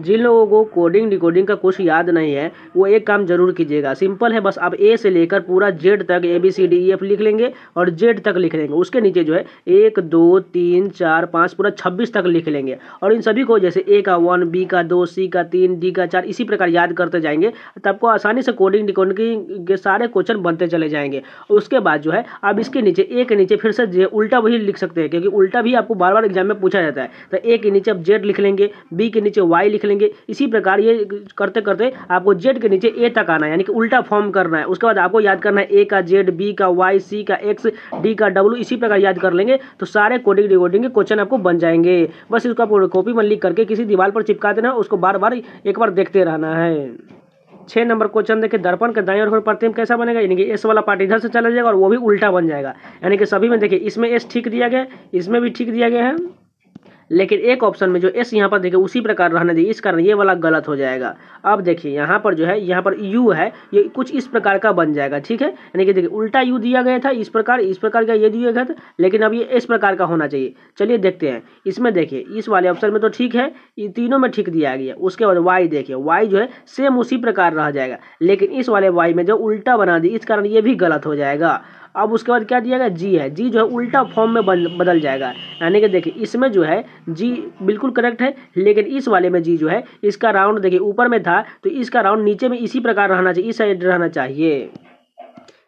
जिन लोगों को कोडिंग डिकोडिंग का कुछ याद नहीं है वो एक काम जरूर कीजिएगा सिंपल है बस आप ए से लेकर पूरा जेड तक A B C D E F लिख लेंगे और जेड तक लिख लेंगे उसके नीचे जो है एक दो तीन चार पाँच पूरा छब्बीस तक लिख लेंगे और इन सभी को जैसे ए का वन बी का दो सी का तीन डी का चार इसी प्रकार याद करते जाएंगे तो आपको आसानी से कोडिंग डिकोडिंग के सारे क्वेश्चन बनते चले जाएंगे उसके बाद जो है आप इसके नीचे ए के नीचे फिर से उल्टा वही लिख सकते हैं क्योंकि उल्टा भी आपको बार बार एग्जाम में पूछा जाता है तो ए के नीचे आप जेड लिख लेंगे बी के नीचे वाई लिख लिख लेंगे इसी प्रकार ये करते करते आपको जेड के नीचे ए तक आना है यानी कि उल्टा फॉर्म करना है उसके बाद आपको याद करना है ए का जेड बी का वाई सी का एक्स डी का डब्ल्यू इसी प्रकार याद कर लेंगे तो सारे कोडिंग रिकॉर्डिंग के क्वेश्चन आपको बन जाएंगे बस इसको आपको कॉपी में लिख करके किसी दीवार पर चिपका देना उसको बार बार एक बार देखते रहना है छः नंबर क्वेश्चन देखिए दर्पण के दाएं और प्रतिम कैसा बनेगा यानी कि एस वाला पार्ट इधर से चला जाएगा और वो भी उल्टा बन जाएगा यानी कि सभी में देखिए इसमें एस ठीक दिया गया इसमें भी ठीक दिया गया है लेकिन एक ऑप्शन में जो एस यहाँ पर देखिए उसी प्रकार रहने दिए इस कारण ये वाला गलत हो जाएगा अब देखिए यहाँ पर जो है यहाँ पर यू है ये कुछ इस प्रकार का बन जाएगा ठीक है यानी कि देखिए उल्टा यू दिया गया था इस प्रकार इस प्रकार का ये दिया गया था लेकिन अब ये इस प्रकार का होना चाहिए चलिए देखते हैं इसमें देखिए इस वाले ऑप्शन में तो ठीक है तीनों में ठीक दिया गया उसके बाद वाई देखिए वाई जो है सेम उसी प्रकार रह जाएगा लेकिन इस वाले वाई में जो उल्टा बना दी इस कारण ये भी गलत हो जाएगा अब उसके बाद क्या दिया गया जी है जी जो है उल्टा फॉर्म में बदल बदल जाएगा यानी कि देखिए इसमें जो है जी बिल्कुल करेक्ट है लेकिन इस वाले में जी जो है इसका राउंड देखिए ऊपर में था तो इसका राउंड नीचे में इसी प्रकार रहना चाहिए इस साइड रहना चाहिए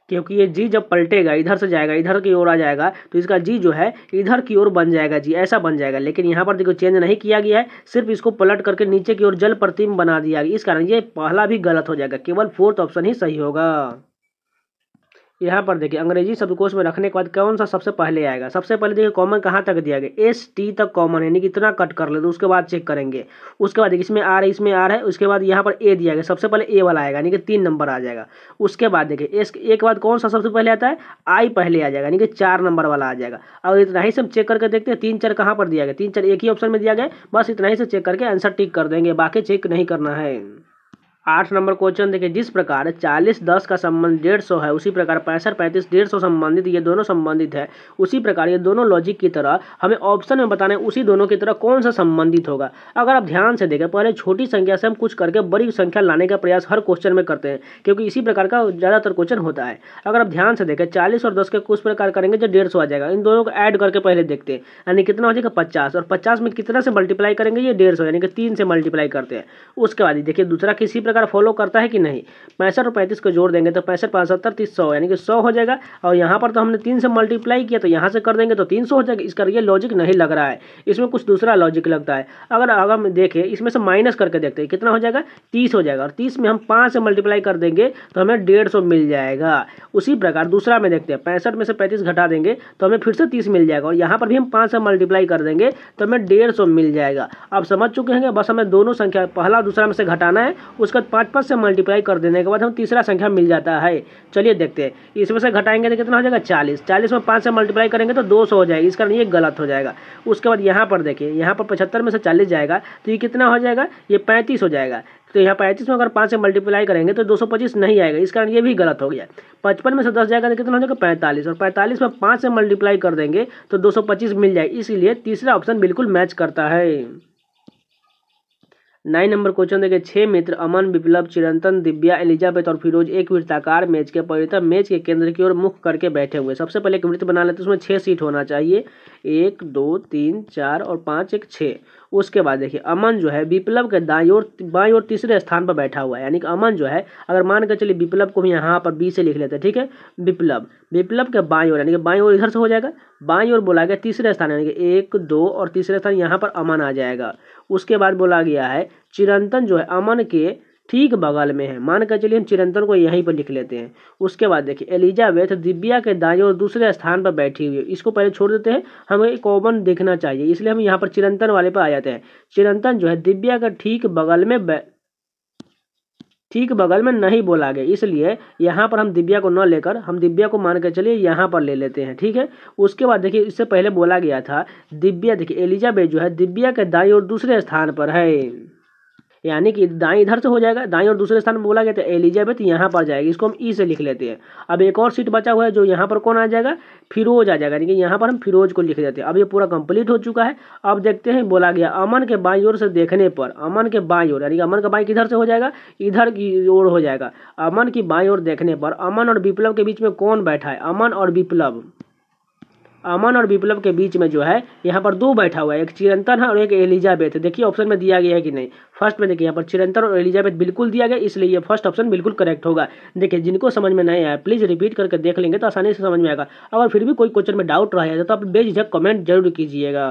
क्योंकि ये जी जब पलटेगा इधर से जाएगा इधर की ओर आ जाएगा तो इसका जी जो है इधर की ओर बन जाएगा जी ऐसा बन जाएगा लेकिन यहाँ पर देखो चेंज नहीं किया गया है सिर्फ इसको पलट करके नीचे की ओर जल प्रतिम बना दिया गया इस कारण ये पहला भी गलत हो जाएगा केवल फोर्थ ऑप्शन ही सही होगा यहाँ पर देखिए अंग्रेजी शब्दकोश में रखने के बाद कौन सा सबसे पहले आएगा सबसे पहले देखिए कॉमन कहाँ तक दिया गया एस टी तक कॉमन है यानी कि इतना कट कर ले तो उसके बाद चेक करेंगे उसके बाद देखिए इसमें आर है इसमें आर है उसके बाद यहाँ पर ए दिया गया सबसे पहले ए वाला आएगा यानी कि तीन नंबर आ जाएगा उसके बाद देखिए एस ए के बाद कौन सा सबसे पहले आता है आई पहले आ जाएगा यानी कि चार नंबर वाला आ जाएगा और इतना ही से हम चेक करके देखते हैं तीन चार कहाँ पर दिया गया तीन चार एक ही ऑप्शन में दिया गया बस इतना ही से चेक करके आंसर टिक कर देंगे बाकी चेक नहीं करना है आठ नंबर क्वेश्चन देखिए जिस प्रकार चालीस दस का संबंध डेढ़ सौ है उसी प्रकार पैंसठ पैंतीस डेढ़ सौ संबंधित ये दोनों संबंधित है उसी प्रकार ये दोनों लॉजिक की तरह हमें ऑप्शन में बताने उसी दोनों की तरह कौन सा संबंधित होगा अगर आप ध्यान से देखें पहले छोटी संख्या से हम कुछ करके बड़ी संख्या लाने का प्रयास हर क्वेश्चन में करते हैं क्योंकि इसी प्रकार का ज़्यादातर क्वेश्चन होता है अगर आप ध्यान से देखें चालीस और दस के कुछ प्रकार करेंगे जो तो डेढ़ आ जाएगा इन दोनों को ऐड करके पहले देखते हैं यानी कितना हो जाएगा पचास और पचास में कितना से मल्टीप्लाई करेंगे ये डेढ़ यानी कि तीन से मल्टीप्लाई करते हैं उसके बाद देखिए दूसरा किसी प्रकार प्रकार फॉलो करता है कि नहीं पैंसठ और पैंतीस को जोड़ देंगे तो पैंसठ पचहत्तर तीस सौ यानी कि सौ हो जाएगा और यहाँ पर तो हमने तीन से मल्टीप्लाई किया तो यहाँ से कर देंगे तो तीन हो जाएगा इसका ये लॉजिक नहीं लग रहा है इसमें कुछ दूसरा लॉजिक लगता है अगर अगर हम देखें इसमें से माइनस करके देखते हैं कितना हो जाएगा तीस हो जाएगा और तीस में हम पाँच से मल्टीप्लाई कर देंगे तो हमें डेढ़ मिल जाएगा उसी प्रकार दूसरा में देखते हैं पैंसठ में से पैंतीस घटा देंगे तो हमें फिर से तीस मिल जाएगा और यहाँ पर भी हम पाँच से मल्टीप्लाई कर देंगे तो हमें डेढ़ मिल जाएगा अब समझ चुके हैं बस हमें दोनों संख्या पहला दूसरा में से घटाना है उसका पाँच पाँच से मल्टीप्लाई कर देने के बाद हम तीसरा संख्या मिल जाता है चलिए देखते हैं इसमें से घटाएंगे तो कितना हो जाएगा चालीस चालीस में पाँच से मल्टीप्लाई करेंगे तो दो हो जाएगा इस कारण ये गलत हो जाएगा उसके बाद यहाँ पर देखिए यहाँ पर पचहत्तर में से चालीस जाएगा तो ये कितना हो जाएगा ये पैंतीस हो जाएगा तो यहाँ पैंतीस में अगर पाँच से मल्टीप्लाई करेंगे तो दो नहीं आएगा इस कारण ये भी गलत हो गया पचपन में से दस जाएगा तो कितना हो जाएगा पैंतालीस और पैंतालीस में पाँच से मल्टीप्लाई कर देंगे तो दो मिल जाएगा इसीलिए तीसरा ऑप्शन बिल्कुल मैच करता है नाइन नंबर क्वेश्चन देखे छह मित्र अमन विप्लव चिरंतन दिव्या एलिजाबेथ और फिरोज एक वृत्ताकार मेज के परिता मेज के केंद्र की ओर मुख करके बैठे हुए सबसे पहले एक वृत्त बना लेते उसमें छह सीट होना चाहिए एक दो तीन चार और पाँच एक छः उसके बाद देखिए अमन जो है विप्लव के दाई और बाई और तीसरे स्थान पर बैठा हुआ है यानी कि अमन जो है अगर मान कर चलिए विप्लव को यहाँ पर बी से लिख लेते हैं ठीक है विप्लव विप्लव के बाई और यानी कि बाई और इधर से हो जाएगा बाई और बोला गया तीसरे स्थान यानी कि एक दो और तीसरे स्थान यहाँ पर अमन आ जाएगा उसके बाद बोला गया है चिरंतन जो है अमन के ठीक बगल में है मान कर चलिए हम चिरंतन को यहीं पर लिख लेते हैं उसके बाद देखिए एलिजाबेथ दिव्या के दाएं और दूसरे स्थान पर बैठी हुई है इसको पहले छोड़ देते हैं हमें कॉमन देखना चाहिए इसलिए हम यहाँ पर चिरंतन वाले पर आ जाते हैं चिरंतन जो है दिव्या का ठीक बगल में ठीक बगल में नहीं बोला गया इसलिए यहाँ पर हम दिव्या को न लेकर हम दिव्या को मान के चलिए यहाँ पर ले लेते हैं ठीक है उसके बाद देखिए इससे पहले बोला गया था दिव्या देखिए एलिजाबेथ जो है दिव्या के दाई और दूसरे स्थान पर है यानी कि दाई इधर से हो जाएगा दाई और दूसरे स्थान पर बोला गया था एलिजाबेथ यहाँ पर जाएगी इसको हम ई से लिख लेते हैं अब एक और सीट बचा हुआ है जो यहाँ पर कौन आ जाएगा फिरोज आ जाएगा यानी कि यहाँ पर हम फिरोज को लिख देते हैं अब ये पूरा कंप्लीट हो चुका है अब देखते हैं बोला गया अमन के बाई ओर से देखने पर अमन के बाई ओर यानी कि अमन का बाई किधर से हो जाएगा इधर की ओर हो जाएगा अमन की बाई ओर देखने पर अमन और विप्लव के बीच में कौन बैठा है अमन और विप्लव अमन और विप्लव के बीच में जो है यहाँ पर दो बैठा हुआ है एक चिरंतन है और एक एलिजाबेथ देखिए ऑप्शन में दिया गया है कि नहीं फर्स्ट में देखिए यहाँ पर चिरंतन और एलिजाबेथ बिल्कुल दिया गया इसलिए ये फर्स्ट ऑप्शन बिल्कुल करेक्ट होगा देखिए जिनको समझ में नहीं आया प्लीज़ रिपीट करके देख लेंगे तो आसानी से समझ में आएगा अगर फिर भी कोई क्वेश्चन में डाउट रह जाए तो आप बेझिझक कमेंट जरूर कीजिएगा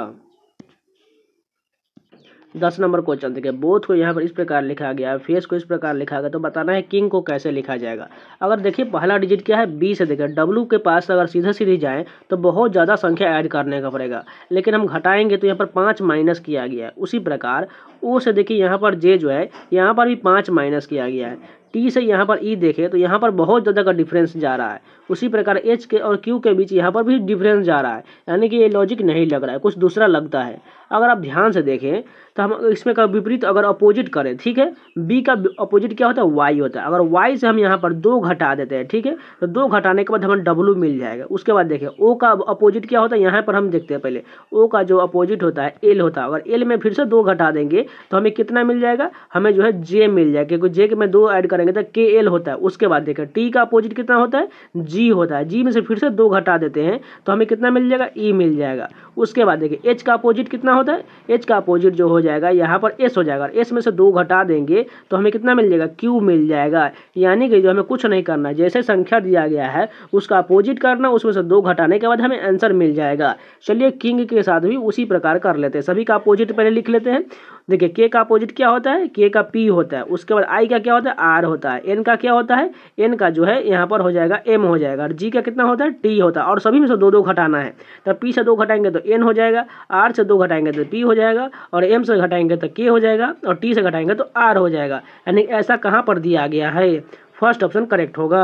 दस नंबर क्वेश्चन देखिए बोथ को यहाँ पर इस प्रकार लिखा गया है फेस को इस प्रकार लिखा गया तो बताना है किंग को कैसे लिखा जाएगा अगर देखिए पहला डिजिट क्या है बी से देखिए डब्लू के पास अगर सीधे सीधे जाएँ तो बहुत ज़्यादा संख्या ऐड करने का पड़ेगा लेकिन हम घटाएंगे तो यहाँ पर पाँच माइनस किया गया है उसी प्रकार ओ से देखिए यहाँ पर जे जो है यहाँ पर भी पाँच माइनस किया गया है टी से यहाँ पर ई e देखें तो यहाँ पर बहुत ज़्यादा का डिफरेंस जा रहा है उसी प्रकार एच के और क्यू के बीच यहाँ पर भी डिफरेंस जा रहा है यानी कि ये लॉजिक नहीं लग रहा है कुछ दूसरा लगता है अगर आप ध्यान से देखें तो हम इसमें का विपरीत अगर अपोजिट करें ठीक है बी का अपोजिट क्या होता है वाई होता है अगर वाई से हम यहाँ पर दो घटा देते हैं ठीक है तो दो घटाने के बाद हमें डब्लू मिल जाएगा उसके बाद देखें ओ का अपोजिट क्या होता है यहाँ पर हम देखते हैं पहले ओ का जो अपोजिट होता है एल होता है अगर एल में फिर से दो घटा देंगे तो हमें कितना मिल जाएगा हमें जो है जे मिल जाएगा क्योंकि जे के में दो ऐड करेंगे तो के एल होता है उसके बाद देखें टी का अपोजिट कितना होता है जी होता है जी में से फिर से दो घटा देते हैं तो हमें कितना मिल जाएगा ई e मिल जाएगा उसके बाद देखिए एच का अपोजिट कितना होता है एच का अपोजिट जो हो जाएगा यहाँ पर एस हो जाएगा एस में से दो घटा देंगे तो हमें कितना मिल जाएगा क्यू मिल जाएगा यानी कि जो हमें कुछ नहीं करना जैसे संख्या दिया गया है उसका अपोजिट करना उसमें से दो घटाने के बाद हमें आंसर मिल जाएगा चलिए किंग के साथ भी उसी प्रकार कर लेते हैं सभी का अपोजिट पहले लिख लेते हैं देखिए के का अपोजिट क्या होता है के का पी होता है उसके बाद आई का क्या होता है आर होता है एन का क्या होता है एन का जो है यहाँ पर हो जाएगा एम हो जाएगा और जी का कितना होता है टी होता है और सभी में से दो दो घटाना है तो पी से दो घटाएंगे तो एन हो जाएगा आर से दो घटाएंगे तो पी हो जाएगा और एम से घटाएंगे तो के हो जाएगा और टी से घटाएंगे तो आर हो जाएगा यानी ऐसा कहाँ पर दिया गया है फर्स्ट ऑप्शन करेक्ट होगा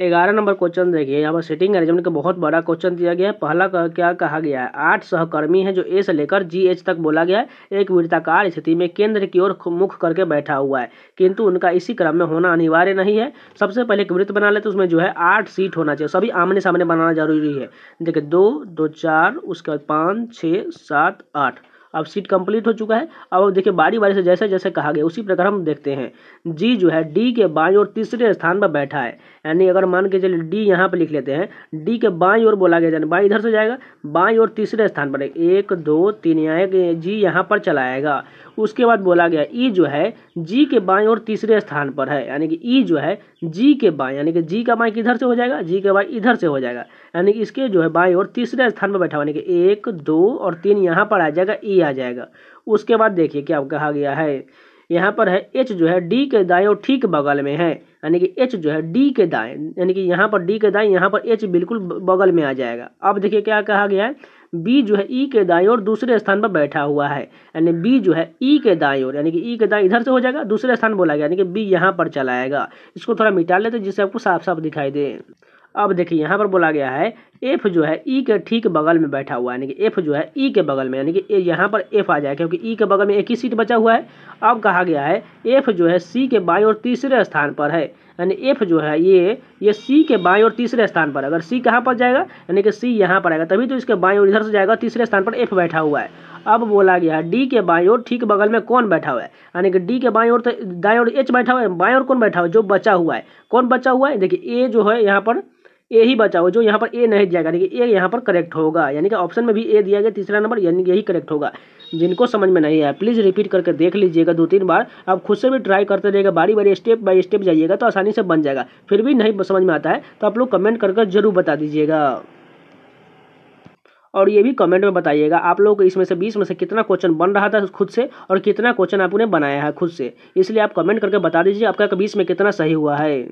ग्यारह नंबर क्वेश्चन देखिए यहाँ पर सिटिंग अरेंजमेंट का बहुत बड़ा क्वेश्चन दिया गया है पहला क्या कहा गया है आठ सहकर्मी है जो ए से लेकर जी एच तक बोला गया है एक वृत्ताकार स्थिति में केंद्र की ओर मुख करके बैठा हुआ है किंतु उनका इसी क्रम में होना अनिवार्य नहीं है सबसे पहले एक वृत्त बना लेते उसमें जो है आठ सीट होना चाहिए सभी आमने सामने बनाना जरूरी है देखिए दो दो चार उसके बाद पाँच छः सात आठ अब सीट कंप्लीट हो चुका है अब देखिए बारी बारी से जैसे जैसे कहा गया उसी प्रकार हम देखते हैं जी जो है डी के बाई और तीसरे स्थान पर बैठा है यानी अगर मान के चलिए डी यहाँ पर लिख लेते हैं डी के बाई और बोला गया जाना बाई इधर से जाएगा बाई और तीसरे स्थान पर एक दो तीन यहाँ जी यहाँ पर चलाएगा उसके बाद बोला गया ई जो है जी के बाएं और तीसरे स्थान पर है यानी कि ई जो है जी के बाएं यानी कि जी का बाएं किधर से हो जाएगा जी के बाएं इधर से हो जाएगा यानी कि इसके जो है बाएं और तीसरे स्थान पर बैठा हुआ यानी कि एक दो और तीन यहाँ पर आ जाएगा ई आ जाएगा उसके बाद देखिए क्या कहा गया है यहाँ पर है एच जो है डी के दाएं और ठीक बगल में है यानी कि एच जो है डी के दाएं यानी कि यहाँ पर डी के दाएं यहाँ पर एच बिल्कुल बगल में आ जाएगा अब देखिए क्या कहा गया है बी जो है ई के दाई और दूसरे स्थान पर बैठा हुआ है यानी बी जो है ई के दाई और यानी कि ई के दाई इधर से हो जाएगा दूसरे स्थान बोला गया यानी कि बी यहाँ पर चला आएगा इसको थोड़ा मिटा लेते जिससे आपको साफ साफ दिखाई दे अब देखिए यहाँ पर बोला गया है एफ जो है ई e के ठीक बगल में बैठा हुआ है यानी कि एफ जो है ई e के बगल में यानी कि यहाँ पर एफ आ जाए क्योंकि ई e के बगल में एक ही सीट बचा हुआ है अब कहा गया है एफ जो है सी के बाई और तीसरे स्थान पर है यानी एफ जो है ये ये सी के बाएं और तीसरे स्थान पर अगर सी कहाँ पर जाएगा यानी कि सी यहाँ पर आएगा तभी तो इसके बाएं और इधर से जाएगा तीसरे स्थान पर एफ बैठा हुआ है अब बोला गया डी के बाएं और ठीक बगल में कौन बैठा हुआ है यानी कि डी के बाएं और दाएं और एच बैठा हुआ है बाएं और कौन बैठा हुआ है जो बचा हुआ है कौन बचा हुआ है देखिए ए जो है यहाँ पर ए ही बचा हुआ जो यहाँ पर ए नहीं दिया गया यानी कि ए यहाँ पर करेक्ट होगा यानी कि ऑप्शन में भी ए दिया गया तीसरा नंबर यानी यही करेक्ट होगा जिनको समझ में नहीं आया प्लीज़ रिपीट करके देख लीजिएगा दो तीन बार आप खुद से भी ट्राई करते रहिएगा बारी बारी स्टेप बाय स्टेप जाइएगा तो आसानी से बन जाएगा फिर भी नहीं समझ में आता है तो आप लोग कमेंट करके जरूर बता दीजिएगा और ये भी कमेंट में बताइएगा आप लोग इसमें से बीस में से कितना क्वेश्चन बन रहा था खुद से और कितना क्वेश्चन आपने बनाया है खुद से इसलिए आप कमेंट करके बता दीजिए आपका बीस में कितना सही हुआ है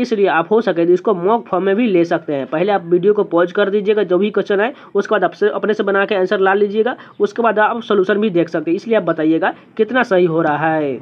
इसलिए आप हो सके तो इसको मॉक फॉर्म में भी ले सकते हैं पहले आप वीडियो को पॉज कर दीजिएगा जो भी क्वेश्चन है उसके बाद आपसे अपने से बना के आंसर ला लीजिएगा उसके बाद आप सोल्यूशन भी देख सकते हैं इसलिए आप बताइएगा कितना सही हो रहा है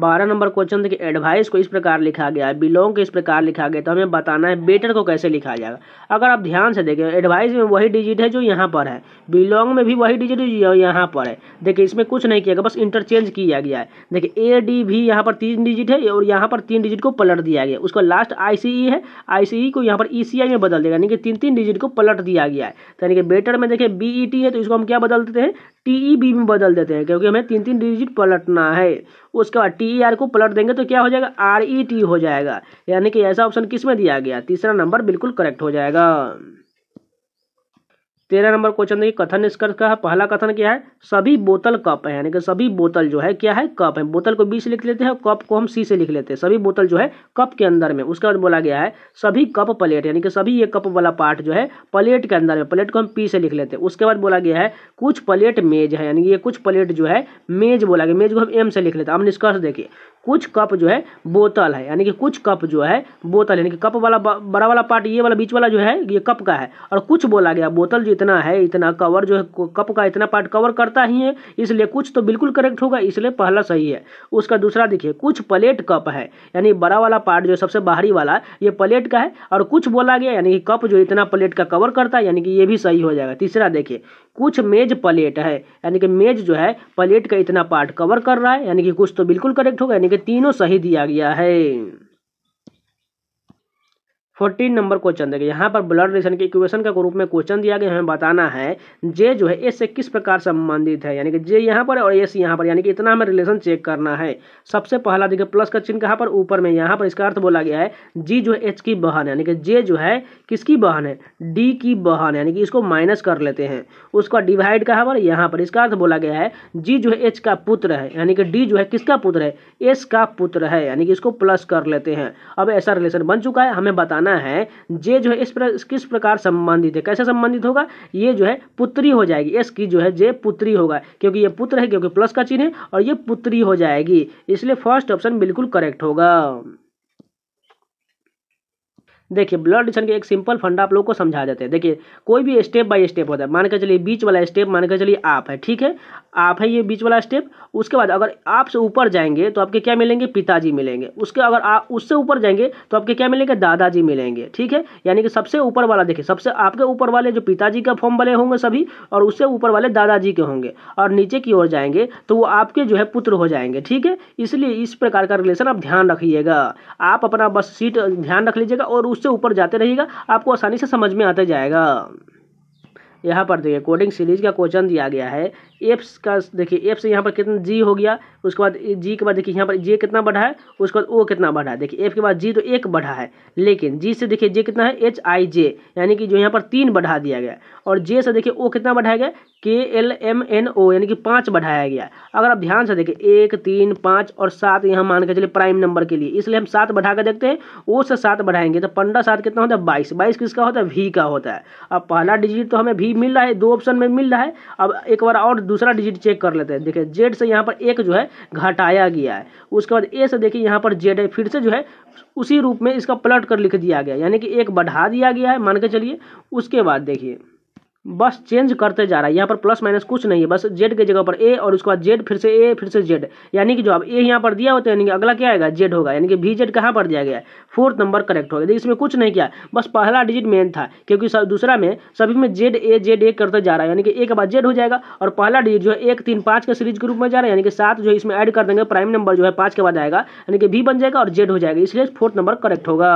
बारह नंबर क्वेश्चन देखिए एडवाइस को इस प्रकार लिखा गया है बिलोंग को इस प्रकार लिखा गया तो हमें बताना है बेटर को कैसे लिखा जाएगा अगर आप ध्यान से देखें एडवाइस में वही डिजिट है जो यहाँ पर है बिलोंग में भी वही डिजिट जो यहाँ पर है देखिए इसमें कुछ नहीं किया गया बस इंटरचेंज किया गया है देखिए ए डी भी यहाँ पर तीन डिजिट है और यहाँ पर तीन डिजिट को पलट दिया गया उसका लास्ट आई सी ई है आई सी ई को यहाँ पर ई सी आई में बदल देगा यानी कि तीन तीन डिजिट को पलट दिया गया है यानी कि बेटर तो में देखिए बी ई टी है तो इसको हम क्या बदल देते हैं टी ई बी में बदल देते हैं क्योंकि हमें तीन तीन डिजिट पलटना है उसके बाद टी आर को पलट देंगे तो क्या हो जाएगा आर ई टी हो जाएगा यानी कि ऐसा ऑप्शन किस में दिया गया तीसरा नंबर बिल्कुल करेक्ट हो जाएगा तेरह नंबर क्वेश्चन देखिए कथन निष्कर्ष का है पहला कथन क्या है सभी बोतल कप है यानी कि सभी बोतल जो है क्या है कप है बोतल को बी से लिख लेते हैं कप को हम सी से लिख लेते हैं सभी बोतल जो है कप के अंदर में उसके बाद बोला गया है सभी कप प्लेट यानी कि सभी ये कप वाला पार्ट जो है प्लेट के अंदर में प्लेट को हम पी से लिख लेते हैं उसके बाद बोला गया है कुछ प्लेट मेज है यानी ये कुछ प्लेट जो है मेज बोला गया मेज को हम एम से लिख लेते हैं हम निष्कर्ष देखिए कुछ कप जो है बोतल है यानी कि कुछ कप जो है बोतल यानी कि कप वाला बड़ा वाला पार्ट ये वाला बीच वाला जो है ये कप का है और कुछ बोला गया बोतल जो इतना है इतना कवर जो है कप का इतना पार्ट कवर करता ही है इसलिए कुछ तो बिल्कुल करेक्ट होगा इसलिए पहला सही है उसका दूसरा देखिए कुछ प्लेट कप है यानी बड़ा वाला पार्ट जो सबसे बाहरी वाला ये प्लेट का है और कुछ बोला गया यानी कि कप जो इतना प्लेट का कवर करता है यानी कि ये भी सही हो जाएगा तीसरा देखिए कुछ मेज प्लेट है यानी कि मेज जो है प्लेट का इतना पार्ट कवर कर रहा है यानी कि कुछ तो बिल्कुल करेक्ट होगा यानी तीनों सही दिया गया है फोर्टीन नंबर क्वेश्चन देखिए यहाँ पर ब्लड रिलेशन के इक्वेशन का ग्रुप में क्वेश्चन दिया गया हमें बताना है जे जो है एस से किस प्रकार संबंधित है यानी कि जे यहाँ पर और एस यहाँ पर यानी कि इतना हमें रिलेशन चेक करना है सबसे पहला देखिए प्लस का चिन्ह कहाँ पर ऊपर में यहाँ पर इसका अर्थ बोला गया है जी जो है एच की बहन यानी कि जे जो है किसकी बहन है डी की बहन यानी कि इसको माइनस कर लेते हैं उसका डिवाइड कहाँ पर यहाँ पर इसका अर्थ बोला गया है जी जो है एच का पुत्र है यानी कि डी जो है किसका पुत्र है एस का पुत्र है यानी कि इसको प्लस कर लेते हैं अब ऐसा रिलेशन बन चुका है हमें बताना करना है जे जो है इस प्र, किस प्रकार संबंधित है कैसे संबंधित होगा ये जो है पुत्री हो जाएगी एस की जो है जे पुत्री होगा क्योंकि ये पुत्र है क्योंकि प्लस का चिन्ह है और ये पुत्री हो जाएगी इसलिए फर्स्ट ऑप्शन बिल्कुल करेक्ट होगा देखिए ब्लड डिशन के एक सिंपल फंडा आप लोग को समझा देते हैं देखिए कोई भी स्टेप बाय स्टेप होता है मान के चलिए बीच वाला स्टेप मान के चलिए आप है ठीक है आप है ये बीच वाला स्टेप उसके बाद अगर आप से ऊपर जाएंगे तो आपके क्या मिलेंगे पिताजी मिलेंगे उसके अगर आप उससे ऊपर जाएंगे तो आपके क्या मिलेंगे दादाजी मिलेंगे ठीक है यानी कि सबसे ऊपर वाला देखिए सबसे आपके ऊपर वाले जो पिताजी का फॉर्म वाले होंगे सभी और उससे ऊपर वाले दादाजी के होंगे और नीचे की ओर जाएंगे तो वो आपके जो है पुत्र हो जाएंगे ठीक है इसलिए इस प्रकार का रिलेशन आप ध्यान रखिएगा आप अपना बस सीट ध्यान रख लीजिएगा और उस उससे ऊपर जाते रहिएगा आपको आसानी से समझ में आता जाएगा यहाँ पर देखिए कोडिंग सीरीज का क्वेश्चन दिया गया है एप्स का देखिए एप्स यहाँ पर कितना जी हो गया उसके बाद जी के बाद देखिए यहाँ पर जे कितना बढ़ा है उसके बाद ओ कितना बढ़ा है देखिए एफ के बाद जी तो एक बढ़ा है लेकिन जी से देखिए जे कितना है एच आई जे यानी कि जो यहाँ पर तीन बढ़ा दिया गया और जे से देखिए ओ कितना बढ़ाया गया के एल एम एन ओ यानी कि पाँच बढ़ाया गया अगर आप ध्यान से देखें एक तीन पाँच और सात यहाँ मान के चलिए प्राइम नंबर के लिए इसलिए हम सात बढ़ा कर देखते हैं ओ से सात बढ़ाएंगे तो पंद्रह सात कितना होता है बाईस बाईस किसका होता है वी का होता है अब पहला डिजिट तो हमें वी मिल रहा है दो ऑप्शन में मिल रहा है अब एक बार और दूसरा डिजिट चेक कर लेते हैं देखिए जेड से यहाँ पर एक जो है घटाया गया है उसके बाद ए से देखिए यहाँ पर जेड है फिर से जो है उसी रूप में इसका पलट कर लिख दिया गया यानी कि एक बढ़ा दिया गया है मान के चलिए उसके बाद देखिए बस चेंज करते जा रहा है यहाँ पर प्लस माइनस कुछ नहीं है बस जेड के जगह पर ए और उसके बाद जेड फिर से ए फिर से जेड यानी कि जो अब ए यहाँ पर दिया होता है यानी कि अगला क्या आएगा जेड होगा यानी कि वी जेड कहाँ पर दिया गया है फोर्थ नंबर करेक्ट होगा देखिए इसमें कुछ नहीं किया बस पहला डिजिट मेन था क्योंकि दूसरा में सभी में जेड ए जेड ए करते जा रहा है यानी कि ए के बाद जेड हो जाएगा और पहला डिजिट जो है एक तीन पाँच के सीरीज के रूप में जा रहा है यानी कि सात जो है इसमें ऐड कर देंगे प्राइम नंबर जो है पाँच के बाद आएगा यानी कि भी बन जाएगा और जेड हो जाएगा इसलिए फोर्थ नंबर करेक्ट होगा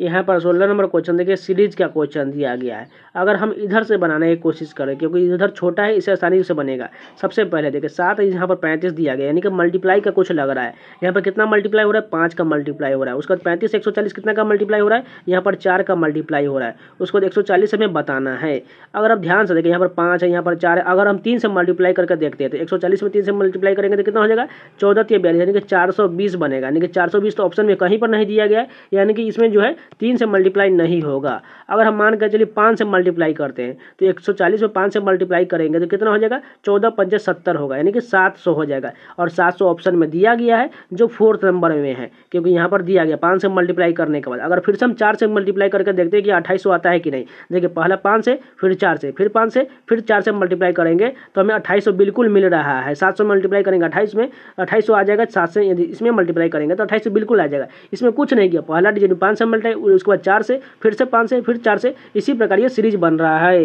यहाँ पर सोलह नंबर क्वेश्चन देखिए सीरीज का क्वेश्चन दिया गया है अगर हम इधर से बनाने की कोशिश करें क्योंकि इधर छोटा है इसे आसानी से बनेगा सबसे पहले देखिए सात यहाँ पर पैंतीस दिया गया यानी कि मल्टीप्लाई का कुछ लग रहा है यहाँ पर कितना मल्टीप्लाई हो रहा है पाँच का मल्टीप्लाई हो रहा है उसके बाद पैंतीस एक कितना का मल्टीप्लाई हो रहा है यहाँ पर चार का मल्टीप्लाई हो रहा है उसको एक सौ चालीस हमें बताना है अगर आप ध्यान से देखें यहाँ पर पाँच है यहाँ पर चार है अगर हम तीन से मल्टीप्लाई करके देखते हैं तो एक सौ चालीस में तीन से मल्टीप्लाई करेंगे तो कितना हो जाएगा चौदह या बयालीस यानी कि चार सौ बीस बनेगा यानी कि चार सौ बीस तो ऑप्शन में कहीं पर नहीं दिया गया यानी कि इसमें जो है तीन से मल्टीप्लाई नहीं होगा अगर हम मान कर चलिए पाँच से मल्टीप्लाई करते हैं तो एक सौ चालीस में पाँच से मल्टीप्लाई करेंगे तो कितना हो जाएगा चौदह पंचे सत्तर होगा यानी कि सात सौ हो जाएगा और सात सौ ऑप्शन में दिया गया है जो फोर्थ नंबर में है क्योंकि यहाँ पर दिया गया पाँच से मल्टीप्लाई करने के बाद अगर फिर से हम चार से मल्टीप्लाई करके देखते हैं कि अट्ठाईस आता है कि नहीं देखिए पहला पाँच से फिर चार से फिर पाँच से फिर चार से मल्टीप्लाई करेंगे तो हमें अट्ठाईस बिल्कुल मिल रहा है सात सौ मल्टीप्लाई करेंगे अट्ठाईस में अट्ठाईस आ जाएगा सात से यदि इसमें मल्टीप्लाई करेंगे तो अट्ठाईस बिल्कुल आ जाएगा इसमें कुछ नहीं किया पहला डिजिट पाँच से मल्टी उसके बाद चार से फिर से पाँच से फिर चार से इसी प्रकार ये सीरीज बन रहा है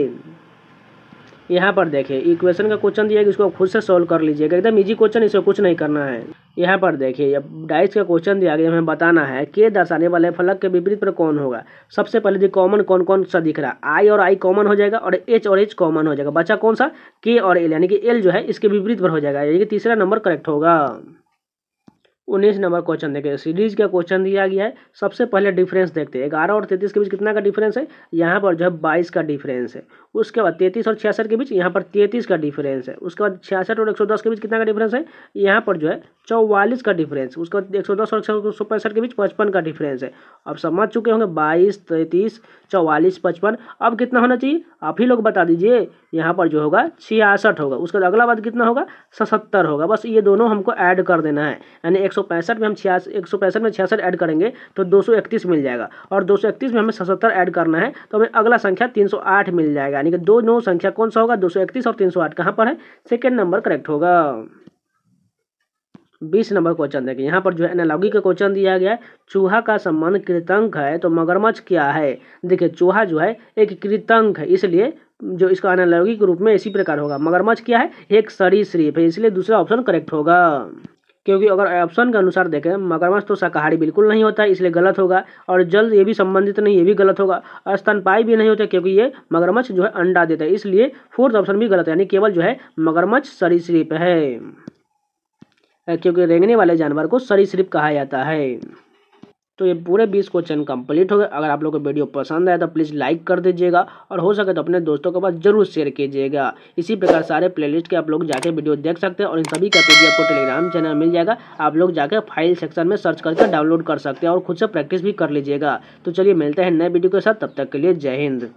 यहाँ पर देखिए इक्वेशन का क्वेश्चन दिया है कि उसको खुद से सॉल्व कर लीजिएगा एकदम इजी क्वेश्चन इसको कुछ नहीं करना है यहाँ पर देखिए अब डाइस का क्वेश्चन दिया गया हमें बताना है के दर्शाने वाले फलक के विपरीत पर कौन होगा सबसे पहले जी कॉमन कौन कौन सा दिख रहा है आई और आई कॉमन हो जाएगा और एच और एच कॉमन हो जाएगा बचा कौन सा के और एल यानी कि एल जो है इसके विपरीत पर हो जाएगा यानी कि तीसरा नंबर करेक्ट होगा उन्नीस नंबर क्वेश्चन देखिए सीरीज का क्वेश्चन दिया गया है सबसे पहले डिफरेंस देखते हैं ग्यारह और तैतीस के बीच कितना का डिफरेंस है यहाँ पर जो है बाईस का डिफरेंस है उसके बाद तैंतीस और छियासठ के बीच यहाँ पर तैंतीस का डिफरेंस है उसके बाद छियासठ और एक सौ दस के बीच कितना का डिफरेंस है यहाँ पर जो है चौवालीस का डिफरेंस उसके बाद एक सौ दस और एक सौ पैंसठ के बीच पचपन का डिफरेंस है अब समझ चुके होंगे बाईस तैंतीस चौवालीस पचपन अब कितना होना चाहिए आप ही लोग बता दीजिए यहाँ पर जो होगा छियासठ होगा उसके बाद अगला बाद कितना होगा सतहत्तर होगा बस ये दोनों हमको ऐड कर देना है यानी एक सौ पैंसठ में हम छिया एक सौ पैंसठ में छियासठ ऐड करेंगे तो दो सौ इकतीस मिल जाएगा और दो सौ इकतीस में हमें सतहत्तर ऐड करना है तो हमें अगला संख्या तीन सौ आठ मिल जाएगा यानी कि दो नौ संख्या कौन सा होगा दो सौ इकतीस और तीन सौ आठ कहाँ पर है सेकेंड नंबर करेक्ट होगा बीस नंबर क्वेश्चन देखिए यहाँ पर जो है एनालॉगी का क्वेश्चन दिया गया है चूहा का संबंध कृतंक है तो मगरमच्छ क्या है देखिए चूहा जो है एक कृतंक है इसलिए जो इसका एनालॉगी के रूप में इसी प्रकार होगा मगरमच्छ क्या है एक सरी सरीसृप है इसलिए दूसरा ऑप्शन करेक्ट होगा क्योंकि अगर ऑप्शन के अनुसार देखें मगरमच्छ तो शाकाहारी बिल्कुल नहीं होता है इसलिए गलत होगा और जल ये भी संबंधित नहीं ये भी गलत होगा स्तनपाई भी नहीं होता क्योंकि ये मगरमच्छ जो है अंडा देता है इसलिए फोर्थ ऑप्शन भी गलत है यानी केवल जो है मगरमच्छ सरीसृप है क्योंकि रेंगने वाले जानवर को सरीसृप कहा जाता है तो ये पूरे बीस क्वेश्चन कंप्लीट हो गए अगर आप लोग को वीडियो पसंद आया तो प्लीज़ लाइक कर दीजिएगा और हो सके तो अपने दोस्तों के पास जरूर शेयर कीजिएगा इसी प्रकार सारे प्लेलिस्ट के आप लोग जाके वीडियो देख सकते हैं और इन सभी का पी आपको टेलीग्राम चैनल मिल जाएगा आप लोग जाकर फाइल सेक्शन में सर्च करके डाउनलोड कर सकते हैं और खुद से प्रैक्टिस भी कर लीजिएगा तो चलिए मिलते हैं नए वीडियो के साथ तब तक के लिए जय हिंद